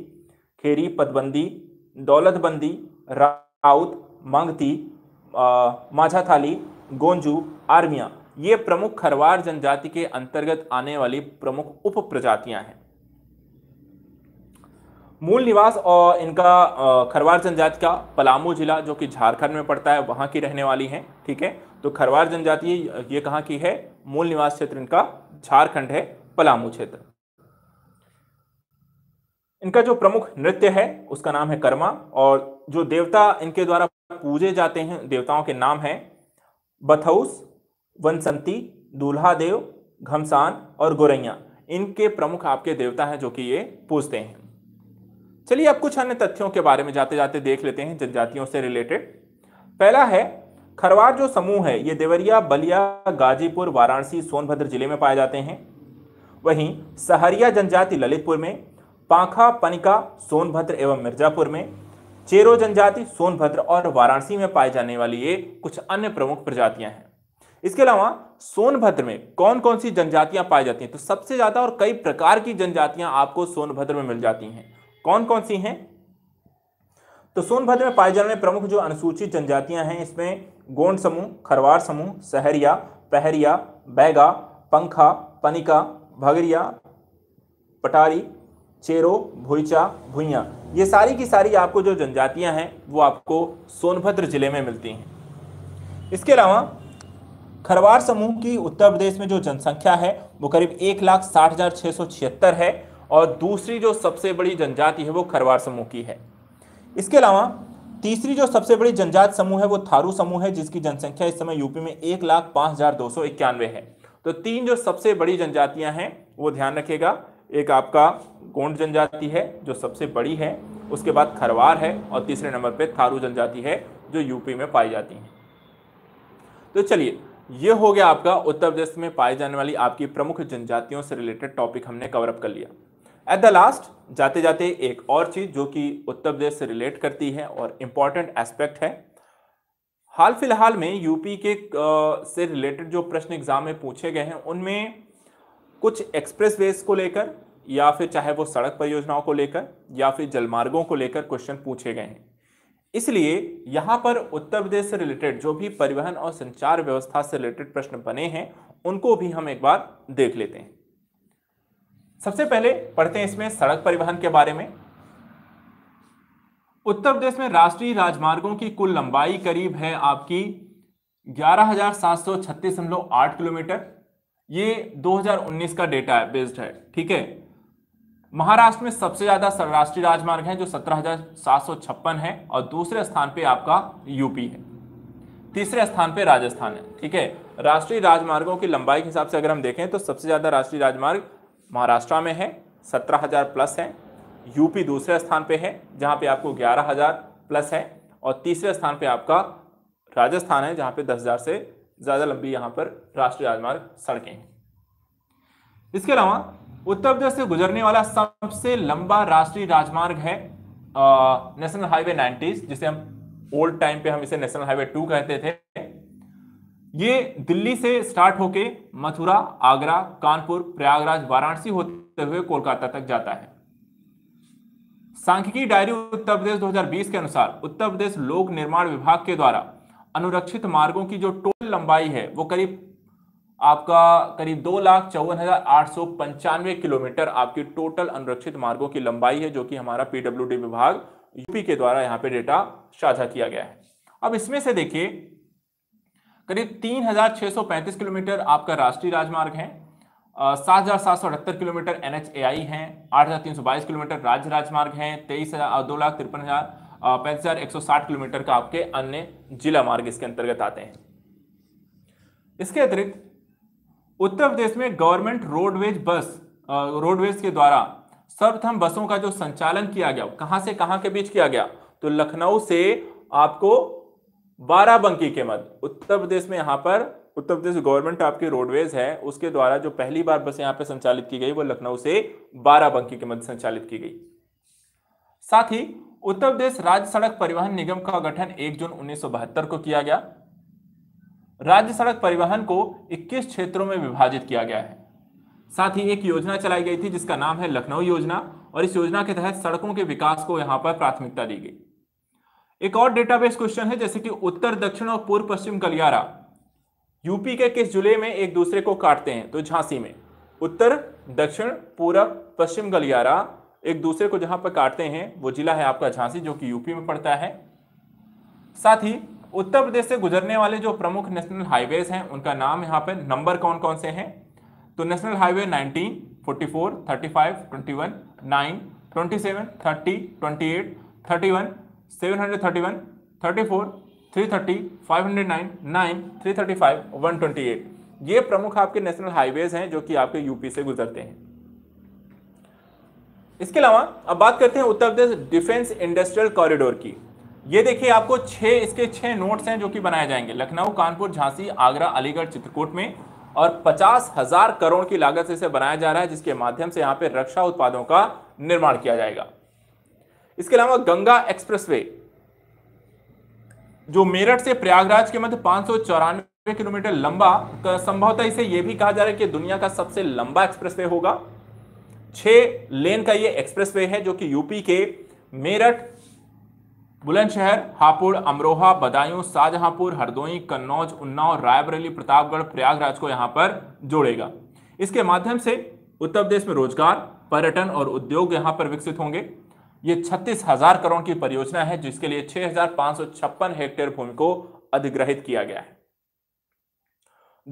खेरी पदबंदी दौलतबंदी राउत मंगती माझा थाली गोंजू आर्मिया ये प्रमुख खरवार जनजाति के अंतर्गत आने वाली प्रमुख उप प्रजातियां हैं मूल निवास और इनका खरवार जनजाति का पलामू जिला जो कि झारखंड में पड़ता है वहां की रहने वाली हैं ठीक है तो खरवार जनजाति ये कहाँ की है मूल निवास क्षेत्र इनका झारखंड है पलामू क्षेत्र इनका जो प्रमुख नृत्य है उसका नाम है कर्मा और जो देवता इनके द्वारा पूजे जाते हैं देवताओं के नाम हैं बथौस वनसंती दूल्हा देव घमसान और गोरैया इनके प्रमुख आपके देवता हैं जो कि ये पूजते हैं चलिए अब कुछ अन्य तथ्यों के बारे में जाते जाते देख लेते हैं जनजातियों से रिलेटेड पहला है खरवार जो समूह है ये देवरिया बलिया गाजीपुर वाराणसी सोनभद्र जिले में पाए जाते हैं वहीं सहरिया जनजाति ललितपुर में पांखा पनिका सोनभद्र एवं मिर्जापुर में चेरो जनजाति सोनभद्र और वाराणसी में पाए जाने वाली ये कुछ अन्य प्रमुख प्रजातियां हैं इसके अलावा सोनभद्र में कौन कौन सी जनजातियां पाई जाती हैं तो सबसे ज्यादा और कई प्रकार की जनजातियां आपको सोनभद्र में मिल जाती हैं कौन कौन सी हैं तो सोनभद्र में पाए जाने वाले प्रमुख जो अनुसूचित जनजातियां हैं इसमें गोंड समूह खरवार समूह सहरिया पहरिया बैगा पंखा पनिका भगरिया पटारी चेरो भुईचा भुइया ये सारी की सारी आपको जो जनजातियां हैं वो आपको सोनभद्र जिले में मिलती हैं इसके अलावा खरवार समूह की उत्तर प्रदेश में जो जनसंख्या है वो करीब एक लाख साठ हजार छह सौ छिहत्तर है और दूसरी जो सबसे बड़ी जनजाति है वो खरवार समूह की है इसके अलावा तीसरी जो सबसे बड़ी जनजात समूह है वो थारू समूह है जिसकी जनसंख्या इस समय यूपी में एक लाख पांच हजार दो सौ इक्यानवे है तो तीन जो सबसे बड़ी जनजातियां हैं वो ध्यान रखेगा एक आपका गोंड जनजाति है जो सबसे बड़ी है उसके बाद खरवार है और तीसरे नंबर पे थारू जनजाति है जो यूपी में पाई जाती है तो चलिए ये हो गया आपका उत्तर प्रदेश में पाई जाने वाली आपकी प्रमुख जनजातियों से रिलेटेड टॉपिक हमने कवरअप कर लिया एट द लास्ट जाते जाते एक और चीज़ जो कि उत्तर प्रदेश से रिलेट करती है और इम्पॉर्टेंट एस्पेक्ट है हाल फिलहाल में यूपी के से रिलेटेड जो प्रश्न एग्जाम में पूछे गए हैं उनमें कुछ एक्सप्रेस वेज को लेकर या फिर चाहे वो सड़क परियोजनाओं को लेकर या फिर जलमार्गों को लेकर क्वेश्चन पूछे गए हैं इसलिए यहाँ पर उत्तर प्रदेश से रिलेटेड जो भी परिवहन और संचार व्यवस्था से रिलेटेड प्रश्न बने हैं उनको भी हम एक बार देख लेते हैं सबसे पहले पढ़ते हैं इसमें सड़क परिवहन के बारे में उत्तर प्रदेश में राष्ट्रीय राजमार्गों की कुल लंबाई करीब है आपकी ग्यारह किलोमीटर ये 2019 का डेटा है बेस्ड है ठीक है महाराष्ट्र में सबसे ज्यादा राष्ट्रीय राजमार्ग है जो सत्रह है और दूसरे स्थान पे आपका यूपी है तीसरे स्थान पे राजस्थान है ठीक है राष्ट्रीय राजमार्गों की लंबाई के हिसाब से अगर हम देखें तो सबसे ज्यादा राष्ट्रीय राजमार्ग महाराष्ट्र में है हजार प्लस है यूपी दूसरे स्थान पे है जहाँ पे आपको हजार प्लस है और तीसरे स्थान पे आपका राजस्थान है जहाँ पे हजार से ज़्यादा लंबी यहाँ पर राष्ट्रीय राजमार्ग सड़कें हैं इसके अलावा उत्तर प्रदेश से गुजरने वाला सबसे लंबा राष्ट्रीय राजमार्ग है नेशनल हाईवे 90 जिसे हम ओल्ड टाइम पे हम इसे नेशनल हाईवे टू कहते थे ये दिल्ली से स्टार्ट होके मथुरा आगरा कानपुर प्रयागराज वाराणसी होते हुए कोलकाता तक जाता है सांख्यिकी डायरी उत्तर प्रदेश 2020 के अनुसार उत्तर प्रदेश लोक निर्माण विभाग के द्वारा अनुरक्षित मार्गों की जो टो लंबाई है वो करीब आपका करीब दो लाख चौवन हजार आठ सौ पंचानवे किलोमीटर आपकी टोटल अनुरक्षित मार्गों की लंबाई है जो कि हमारा पीडब्ल्यू विभाग यूपी के द्वारा यहाँ पे डेटा साझा किया गया है अब इसमें से देखिए करीब तीन हजार छह सौ पैंतीस किलोमीटर आपका राष्ट्रीय राजमार्ग है सात हजार सात सौ अठहत्तर kilometre N H A I है आठ हजार तीन सौ बाईस किलोमीटर राज्य राजमार्ग है तेईस हजार दो लाख तिरपन हजार पैंतीस हजार एक सौ साठ किलोमीटर का आपके अन्य जिला मार्ग इसके अंतर्गत आते हैं इसके अतिरिक्त उत्तर प्रदेश में गवर्नमेंट रोडवेज बस रोडवेज के द्वारा सर्वप्रथम बसों का जो संचालन किया गया कहां से कहां के बीच किया गया तो लखनऊ से आपको बाराबंकी के मध्य उत्तर प्रदेश में यहां पर उत्तर प्रदेश गवर्नमेंट आपकी रोडवेज है उसके द्वारा जो पहली बार बस यहां पे संचालित की गई वो लखनऊ से बाराबंकी के मध्य संचालित की गई साथ ही उत्तर प्रदेश राज्य सड़क परिवहन निगम का गठन 1 जून उन्नीस को किया गया राज्य सड़क परिवहन को 21 क्षेत्रों में विभाजित किया गया है साथ ही एक योजना चलाई गई थी जिसका नाम है लखनऊ योजना और इस योजना के तहत सड़कों के विकास को यहां पर प्राथमिकता दी गई एक और डेटाबेस क्वेश्चन है जैसे कि उत्तर दक्षिण और पूर्व पश्चिम गलियारा यूपी के किस जिले में एक दूसरे को काटते हैं तो झांसी में उत्तर दक्षिण पूर्व पश्चिम गलियारा एक दूसरे को जहां पर काटते हैं वो जिला है आपका झांसी जो कि यूपी में पड़ता है साथ ही उत्तर प्रदेश से गुजरने वाले जो प्रमुख नेशनल हाईवेज हैं उनका नाम यहाँ पर नंबर कौन कौन से हैं तो नेशनल हाईवे 19, 44, 35, 21, 9, 27, 30, 28, 31, 731, 34, 330, 509, 9, 335, 128 ये प्रमुख आपके नेशनल हाईवेज हैं जो कि आपके यूपी से गुजरते हैं इसके अलावा अब बात करते हैं Uttar Pradesh defence industrial corridor की ये देखिए आपको छह इसके छह नोट्स हैं जो कि बनाए जाएंगे लखनऊ कानपुर झांसी आगरा अलीगढ़ चित्रकूट में और पचास हजार करोड़ की लागत से इसे बनाया जा रहा है जिसके माध्यम से यहां पे रक्षा उत्पादों का निर्माण किया जाएगा इसके अलावा गंगा एक्सप्रेसवे जो मेरठ से प्रयागराज के मध्य पांच किलोमीटर लंबा संभवतः इसे यह भी कहा जा रहा है कि दुनिया का सबसे लंबा एक्सप्रेसवे होगा छह लेन का यह एक्सप्रेसवे है जो कि यूपी के मेरठ बुलंदशहर हापुड़ अमरोहा बदायूं शाहजहांपुर हरदोई कन्नौज उन्नाव रायबरेली प्रतापगढ़ प्रयागराज को यहां पर जोड़ेगा इसके माध्यम से उत्तर प्रदेश में रोजगार पर्यटन और उद्योग यहां पर विकसित होंगे ये छत्तीस हजार करोड़ की परियोजना है जिसके लिए छह हजार पांच सौ छप्पन हेक्टेयर भूमि को अधिग्रहित किया गया है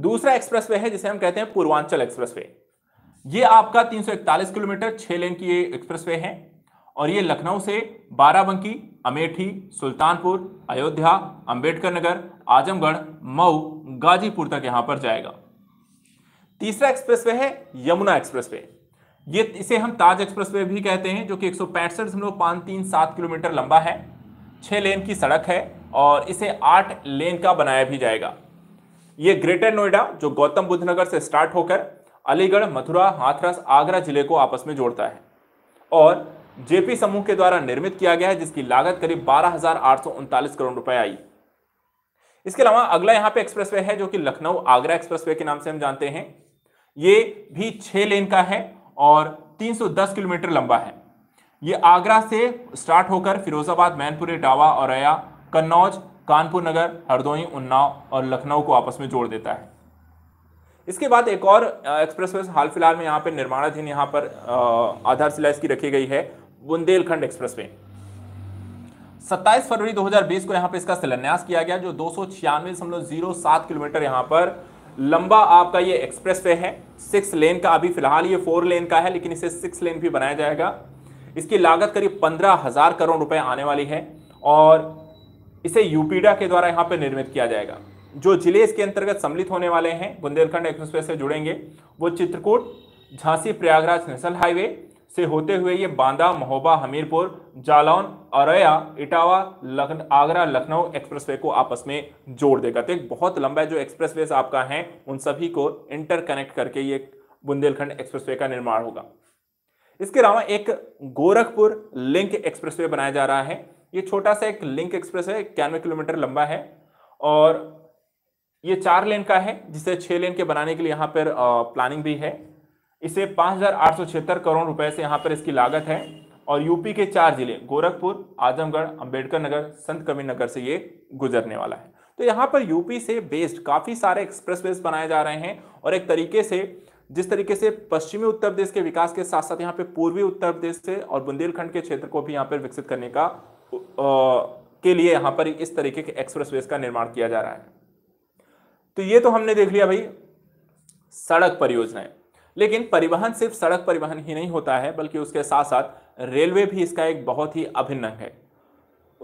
दूसरा एक्सप्रेस वे है जिसे हम कहते हैं पूर्वांचल एक्सप्रेस वे ये आपका 341 किलोमीटर छह लेन की एक्सप्रेस वे है और ये लखनऊ से बाराबंकी अमेठी सुल्तानपुर अयोध्या अंबेडकर नगर आजमगढ़ मऊ गाजीपुर तक यहां पर जाएगा तीसरा वे है यमुना वे ये इसे हम ताज वे भी कहते हैं जो कि एक सौ किलोमीटर लंबा है छह लेन की सड़क है और इसे आठ लेन का बनाया भी जाएगा ये ग्रेटर नोएडा जो गौतम बुद्ध नगर से स्टार्ट होकर अलीगढ़ मथुरा हाथरस आगरा जिले को आपस में जोड़ता है और जेपी समूह के द्वारा निर्मित किया गया है जिसकी लागत करीब बारह करोड़ रुपए आई इसके अलावा अगला यहां पे एक्सप्रेसवे है जो कि लखनऊ आगरा एक्सप्रेसवे के नाम से हम जानते हैं ये भी छह लेन का है और 310 किलोमीटर लंबा है ये आगरा से स्टार्ट होकर फिरोजाबाद मैनपुरी डावा औरया कन्नौज कानपुर नगर हरदोई उन्नाव और लखनऊ को आपस में जोड़ देता है इसके बाद एक और एक्सप्रेसवे हाल फिलहाल में यहाँ पर निर्माणाधीन यहाँ पर आधारशिला इसकी रखी गई है बुंदेलखंड एक्सप्रेस वे सत्ताईस फरवरी 2020 को यहां पे इसका शिलान्यास किया गया जो दो किलोमीटर यहां पर लंबा आपका ये एक्सप्रेस वे है सिक्स लेन का अभी फिलहाल ये फोर लेन का है लेकिन इसे सिक्स लेन भी बनाया जाएगा इसकी लागत करीब पंद्रह हजार करोड़ रुपए आने वाली है और इसे यूपीडा के द्वारा यहां पर निर्मित किया जाएगा जो जिले इसके अंतर्गत सम्मिलित होने वाले हैं बुंदेलखंड एक्सप्रेस से जुड़ेंगे वो चित्रकूट झांसी प्रयागराज नेशनल हाईवे से होते हुए ये बांदा महोबा हमीरपुर जालौन अरया इटावा लखन आगरा लखनऊ एक्सप्रेसवे को आपस में जोड़ देगा तो एक बहुत लंबा जो एक्सप्रेसवेज आपका है उन सभी को इंटरकनेक्ट करके ये बुंदेलखंड एक्सप्रेसवे का निर्माण होगा इसके अलावा एक गोरखपुर लिंक एक्सप्रेसवे बनाया जा रहा है ये छोटा सा एक लिंक एक्सप्रेस है इक्यानवे किलोमीटर लंबा है और ये चार लेन का है जिसे छह लेन के बनाने के लिए यहाँ पर प्लानिंग भी है इसे पाँच करोड़ रुपए से यहाँ पर इसकी लागत है और यूपी के चार जिले गोरखपुर आजमगढ़ अंबेडकर नगर संत कबीर नगर से ये गुजरने वाला है तो यहाँ पर यूपी से बेस्ड काफ़ी सारे एक्सप्रेस बनाए जा रहे हैं और एक तरीके से जिस तरीके से पश्चिमी उत्तर प्रदेश के विकास के साथ साथ यहाँ पर पूर्वी उत्तर प्रदेश से और बुंदेलखंड के क्षेत्र को भी यहाँ पर विकसित करने का आ, के लिए यहाँ पर इस तरीके के एक्सप्रेस का निर्माण किया जा रहा है तो ये तो हमने देख लिया भाई सड़क परियोजनाएं लेकिन परिवहन सिर्फ सड़क परिवहन ही नहीं होता है बल्कि उसके साथ साथ रेलवे भी इसका एक बहुत ही अभिन्न है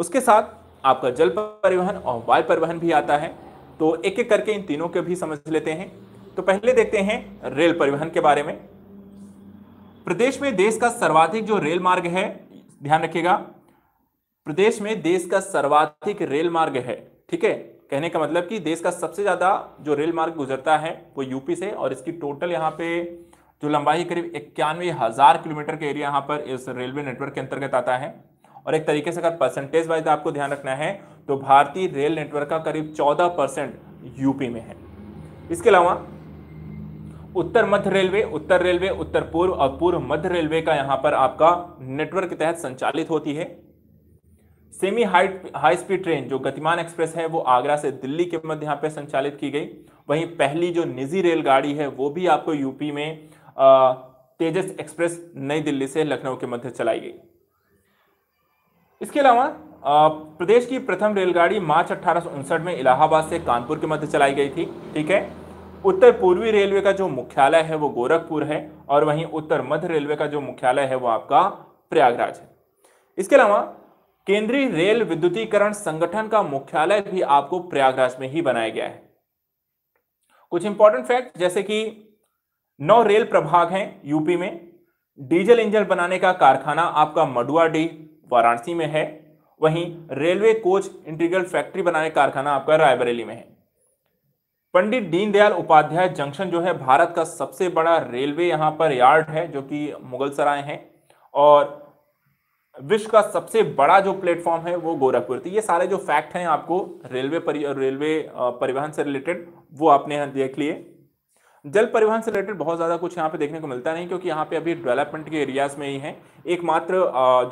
उसके साथ आपका जल परिवहन और वायु परिवहन भी आता है तो एक एक करके इन तीनों के भी समझ लेते हैं तो पहले देखते हैं रेल परिवहन के बारे में प्रदेश में देश का सर्वाधिक जो रेल मार्ग है ध्यान रखिएगा प्रदेश में देश का सर्वाधिक रेल मार्ग है ठीक है कहने का मतलब कि देश का सबसे ज़्यादा जो रेल मार्ग गुजरता है वो यूपी से और इसकी टोटल यहाँ पे जो लंबाई करीब इक्यानवे हज़ार किलोमीटर के एरिया यहाँ पर इस रेलवे नेटवर्क के अंतर्गत आता है और एक तरीके से अगर परसेंटेज वाइज आपको ध्यान रखना है तो भारतीय रेल नेटवर्क का करीब चौदह परसेंट यूपी में है इसके अलावा उत्तर मध्य रेलवे उत्तर रेलवे उत्तर पूर्व और पूर्व मध्य रेलवे का यहाँ पर आपका नेटवर्क के तहत संचालित होती है semi high high speed train जो गतिमान एक्सप्रेस है वो आगरा से दिल्ली के मध्य यहाँ पे संचालित की गई वहीं पहली जो निजी रेलगाड़ी है वो भी आपको यूपी में आ, तेजस एक्सप्रेस नई दिल्ली से लखनऊ के मध्य चलाई गई इसके अलावा प्रदेश की प्रथम रेलगाड़ी मार्च अट्ठारह में इलाहाबाद से कानपुर के मध्य चलाई गई थी ठीक है उत्तर पूर्वी रेलवे का जो मुख्यालय है वो गोरखपुर है और वहीं उत्तर मध्य रेलवे का जो मुख्यालय है वो आपका प्रयागराज है इसके अलावा केंद्रीय रेल विद्युतीकरण संगठन का मुख्यालय भी आपको प्रयागराज में ही बनाया गया है कुछ इंपॉर्टेंट फैक्ट जैसे कि नौ रेल प्रभाग हैं यूपी में डीजल इंजन बनाने का कारखाना आपका मडुआ डी वाराणसी में है वहीं रेलवे कोच इंटीग्रल फैक्ट्री बनाने का कारखाना आपका रायबरेली में है पंडित दीनदयाल उपाध्याय जंक्शन जो है भारत का सबसे बड़ा रेलवे यहां पर यार्ड है जो कि मुगल सराय है और विश्व का सबसे बड़ा जो प्लेटफॉर्म है वो गोरखपुर तो ये सारे जो फैक्ट हैं आपको रेलवे परि, रेलवे परिवहन से रिलेटेड वो आपने देख लिए जल परिवहन से रिलेटेड बहुत ज़्यादा कुछ यहाँ पे देखने को मिलता नहीं क्योंकि यहाँ पे अभी डेवलपमेंट के एरियाज में ही है एकमात्र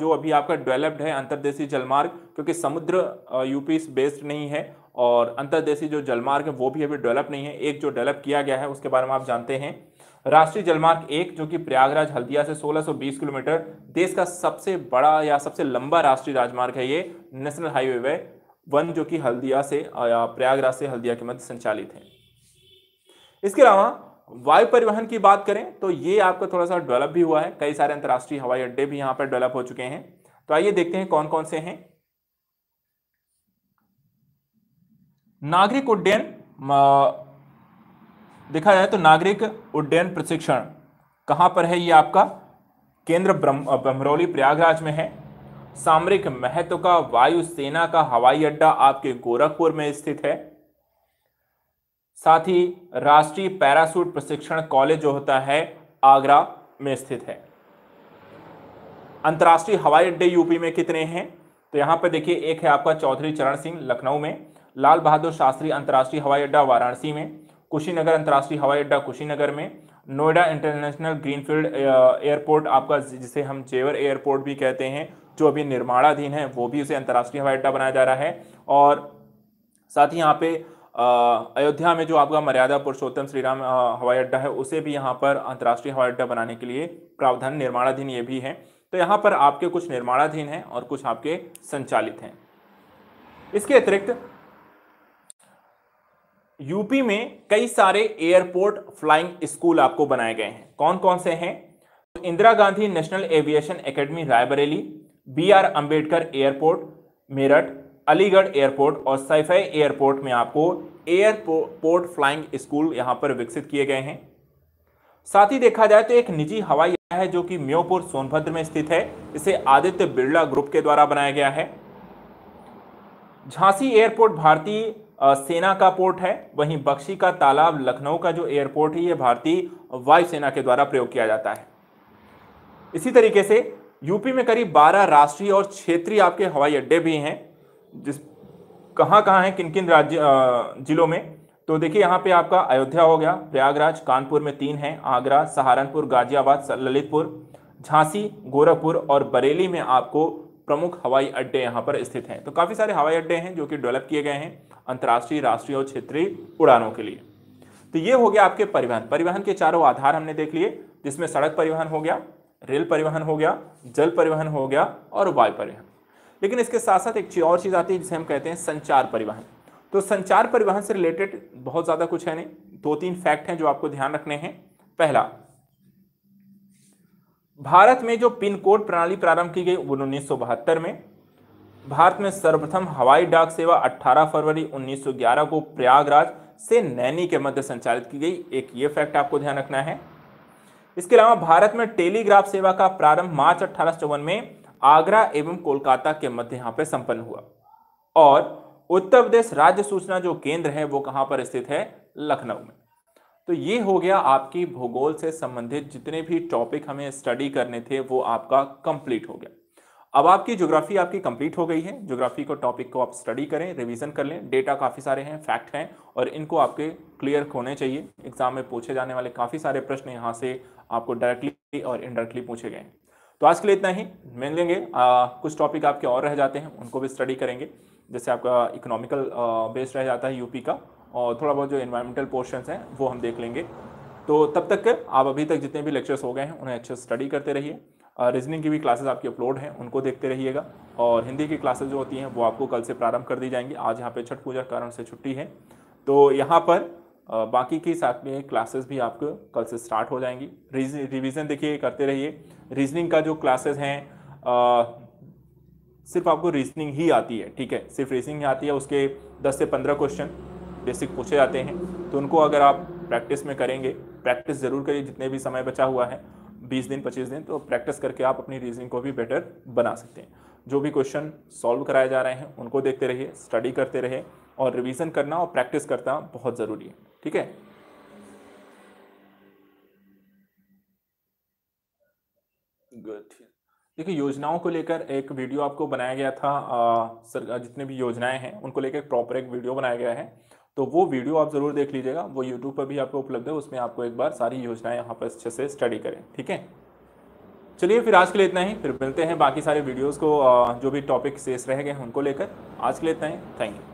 जो अभी आपका डेवलप्ड है अंतर्देशीय जलमार्ग क्योंकि समुद्र यूपी बेस्ड नहीं है और अंतर्देशीय जो जलमार्ग है वो भी अभी डेवलप नहीं है एक जो डेवलप किया गया है उसके बारे में आप जानते हैं राष्ट्रीय जलमार्ग एक जो कि प्रयागराज हल्दिया से 1620 किलोमीटर देश का सबसे बड़ा या सबसे लंबा राष्ट्रीय राजमार्ग है ये नेशनल हाईवे वे वन जो कि हल्दिया से प्रयागराज से हल्दिया के मध्य संचालित है इसके अलावा वायु परिवहन की बात करें तो ये आपका थोड़ा सा डेवलप भी हुआ है कई सारे अंतर्राष्ट्रीय हवाई अड्डे भी यहाँ पर डेवलप हो चुके हैं तो आइए देखते हैं कौन कौन से हैं नागरिक उड्डयन देखा जाए तो नागरिक उड्डयन प्रशिक्षण कहाँ पर है ये आपका केंद्र ब्रह्म ब्रह्मरौली प्रयागराज में है सामरिक महत्व का वायुसेना का हवाई अड्डा आपके गोरखपुर में स्थित है साथ ही राष्ट्रीय पैरासूट प्रशिक्षण कॉलेज जो होता है आगरा में स्थित है अंतर्राष्ट्रीय हवाई अड्डे यूपी में कितने हैं तो यहां पर देखिए एक है आपका चौधरी चरण सिंह लखनऊ में लाल बहादुर शास्त्री अंतर्राष्ट्रीय हवाई अड्डा वाराणसी में कुशीनगर अंतर्राष्ट्रीय हवाई अड्डा कुशीनगर में नोएडा इंटरनेशनल ग्रीनफील्ड एयरपोर्ट आपका जिसे हम जेवर एयरपोर्ट भी कहते हैं जो अभी निर्माणाधीन है वो भी उसे अंतर्राष्ट्रीय हवाई अड्डा बनाया जा रहा है और साथ ही यहाँ पे अयोध्या में जो आपका मर्यादा पुरुषोत्तम श्रीराम हवाई अड्डा है उसे भी यहाँ पर अंतर्राष्ट्रीय हवाई अड्डा बनाने के लिए प्रावधान निर्माणाधीन ये भी है तो यहाँ पर आपके कुछ निर्माणाधीन हैं और कुछ आपके संचालित हैं इसके अतिरिक्त यूपी में कई सारे एयरपोर्ट फ्लाइंग स्कूल आपको बनाए गए हैं कौन कौन से हैं Indira Gandhi national aviation academy Raebareli B R Ambedkar airport Meerut Aligarh airport और सैफे एयरपोर्ट में आपको एयरपोर्ट फ्लाइंग स्कूल यहां पर विकसित किए गए हैं साथ ही देखा जाए तो एक निजी हवाई अड्डा है जो कि म्योपुर सोनभद्र में स्थित है इसे आदित्य बिरला ग्रुप के द्वारा बनाया गया है झांसी एयरपोर्ट भारतीय सेना का पोर्ट है वहीं बख्शी का तालाब लखनऊ का जो एयरपोर्ट है ये भारतीय वायुसेना के द्वारा प्रयोग किया जाता है इसी तरीके से यूपी में करीब 12 राष्ट्रीय और क्षेत्रीय आपके हवाई अड्डे भी हैं जिस कहाँ कहाँ हैं किन किन राज्य जिलों में तो देखिए यहाँ पे आपका अयोध्या हो गया प्रयागराज कानपुर में तीन हैं आगरा सहारनपुर गाजियाबाद ललितपुर झांसी गोरखपुर और बरेली में आपको प्रमुख हवाई अड्डे यहाँ पर स्थित हैं तो काफ़ी सारे हवाई अड्डे हैं जो कि डेवलप किए गए हैं अंतर्राष्ट्रीय राष्ट्रीय और क्षेत्रीय उड़ानों के लिए तो ये हो गया आपके परिवहन परिवहन के चारों आधार हमने देख लिए जिसमें सड़क परिवहन हो गया रेल परिवहन हो गया जल परिवहन हो गया और वायु परिवहन लेकिन इसके साथ साथ एक और चीज़ आती है जिसे हम कहते हैं संचार परिवहन तो संचार परिवहन से रिलेटेड बहुत ज़्यादा कुछ है नहीं दो तीन फैक्ट हैं जो आपको ध्यान रखने हैं पहला भारत में जो पिन कोड प्रणाली प्रारंभ की गई वो उन्नीस में भारत में सर्वप्रथम हवाई डाक सेवा 18 फरवरी 1911 को प्रयागराज से नैनी के मध्य संचालित की गई एक ये फैक्ट आपको ध्यान रखना है इसके अलावा भारत में टेलीग्राफ सेवा का प्रारंभ मार्च अठारह में आगरा एवं कोलकाता के मध्य यहाँ पर संपन्न हुआ और उत्तर प्रदेश राज्य सूचना जो केंद्र है वो कहाँ पर स्थित है लखनऊ में तो ये हो गया आपकी भूगोल से संबंधित जितने भी टॉपिक हमें स्टडी करने थे वो आपका कंप्लीट हो गया अब आपकी ज्योग्राफी आपकी कंप्लीट हो गई है ज्योग्राफी को टॉपिक को आप स्टडी करें रिवीजन कर लें डेटा काफ़ी सारे हैं फैक्ट हैं और इनको आपके क्लियर होने चाहिए एग्जाम में पूछे जाने वाले काफ़ी सारे प्रश्न यहाँ से आपको डायरेक्टली और इनडायरेक्टली पूछे गए तो आज के लिए इतना ही मिलेंगे कुछ टॉपिक आपके और रह जाते हैं उनको भी स्टडी करेंगे जैसे आपका इकोनॉमिकल बेस्ड रह जाता है यूपी का और थोड़ा बहुत जो इन्वायरमेंटल पोर्शन हैं वो हम देख लेंगे तो तब तक आप अभी तक जितने भी लेक्चर्स हो गए हैं उन्हें अच्छे स्टडी करते रहिए रीजनिंग की भी क्लासेस आपकी अपलोड हैं उनको देखते रहिएगा और हिंदी की क्लासेस जो होती हैं वो आपको कल से प्रारंभ कर दी जाएंगी आज यहाँ पे छठ पूजा कारण से छुट्टी है तो यहाँ पर बाकी की साथ में क्लासेस भी आपको कल से स्टार्ट हो जाएंगी रिवीजन देखिए करते रहिए रीजनिंग का जो क्लासेस हैं सिर्फ आपको रीजनिंग ही आती है ठीक है सिर्फ रीजनिंग ही आती है उसके दस से पंद्रह क्वेश्चन बेसिक पूछे जाते हैं तो उनको अगर आप प्रैक्टिस में करेंगे प्रैक्टिस ज़रूर करिए जितने भी समय बचा हुआ है बीस दिन पच्चीस दिन तो प्रैक्टिस करके आप अपनी रीजनिंग को भी बेटर बना सकते हैं जो भी क्वेश्चन सॉल्व कराए जा रहे हैं उनको देखते रहिए स्टडी करते रहिए और रिवीजन करना और प्रैक्टिस करना बहुत ज़रूरी है ठीक है गुड देखिए योजनाओं को लेकर एक वीडियो आपको बनाया गया था आ, सर जितने भी योजनाएं हैं उनको लेकर प्रॉपर एक वीडियो बनाया गया है तो वो वीडियो आप ज़रूर देख लीजिएगा वो यूट्यूब पर भी आपको उपलब्ध है उसमें आपको एक बार सारी योजनाएं यहाँ पर अच्छे से स्टडी करें ठीक है चलिए फिर आज के लिए इतना ही फिर मिलते हैं बाकी सारे वीडियोज़ को जो भी टॉपिक शेष रह गए हैं उनको लेकर आज के लिए इतना ही थैंक यू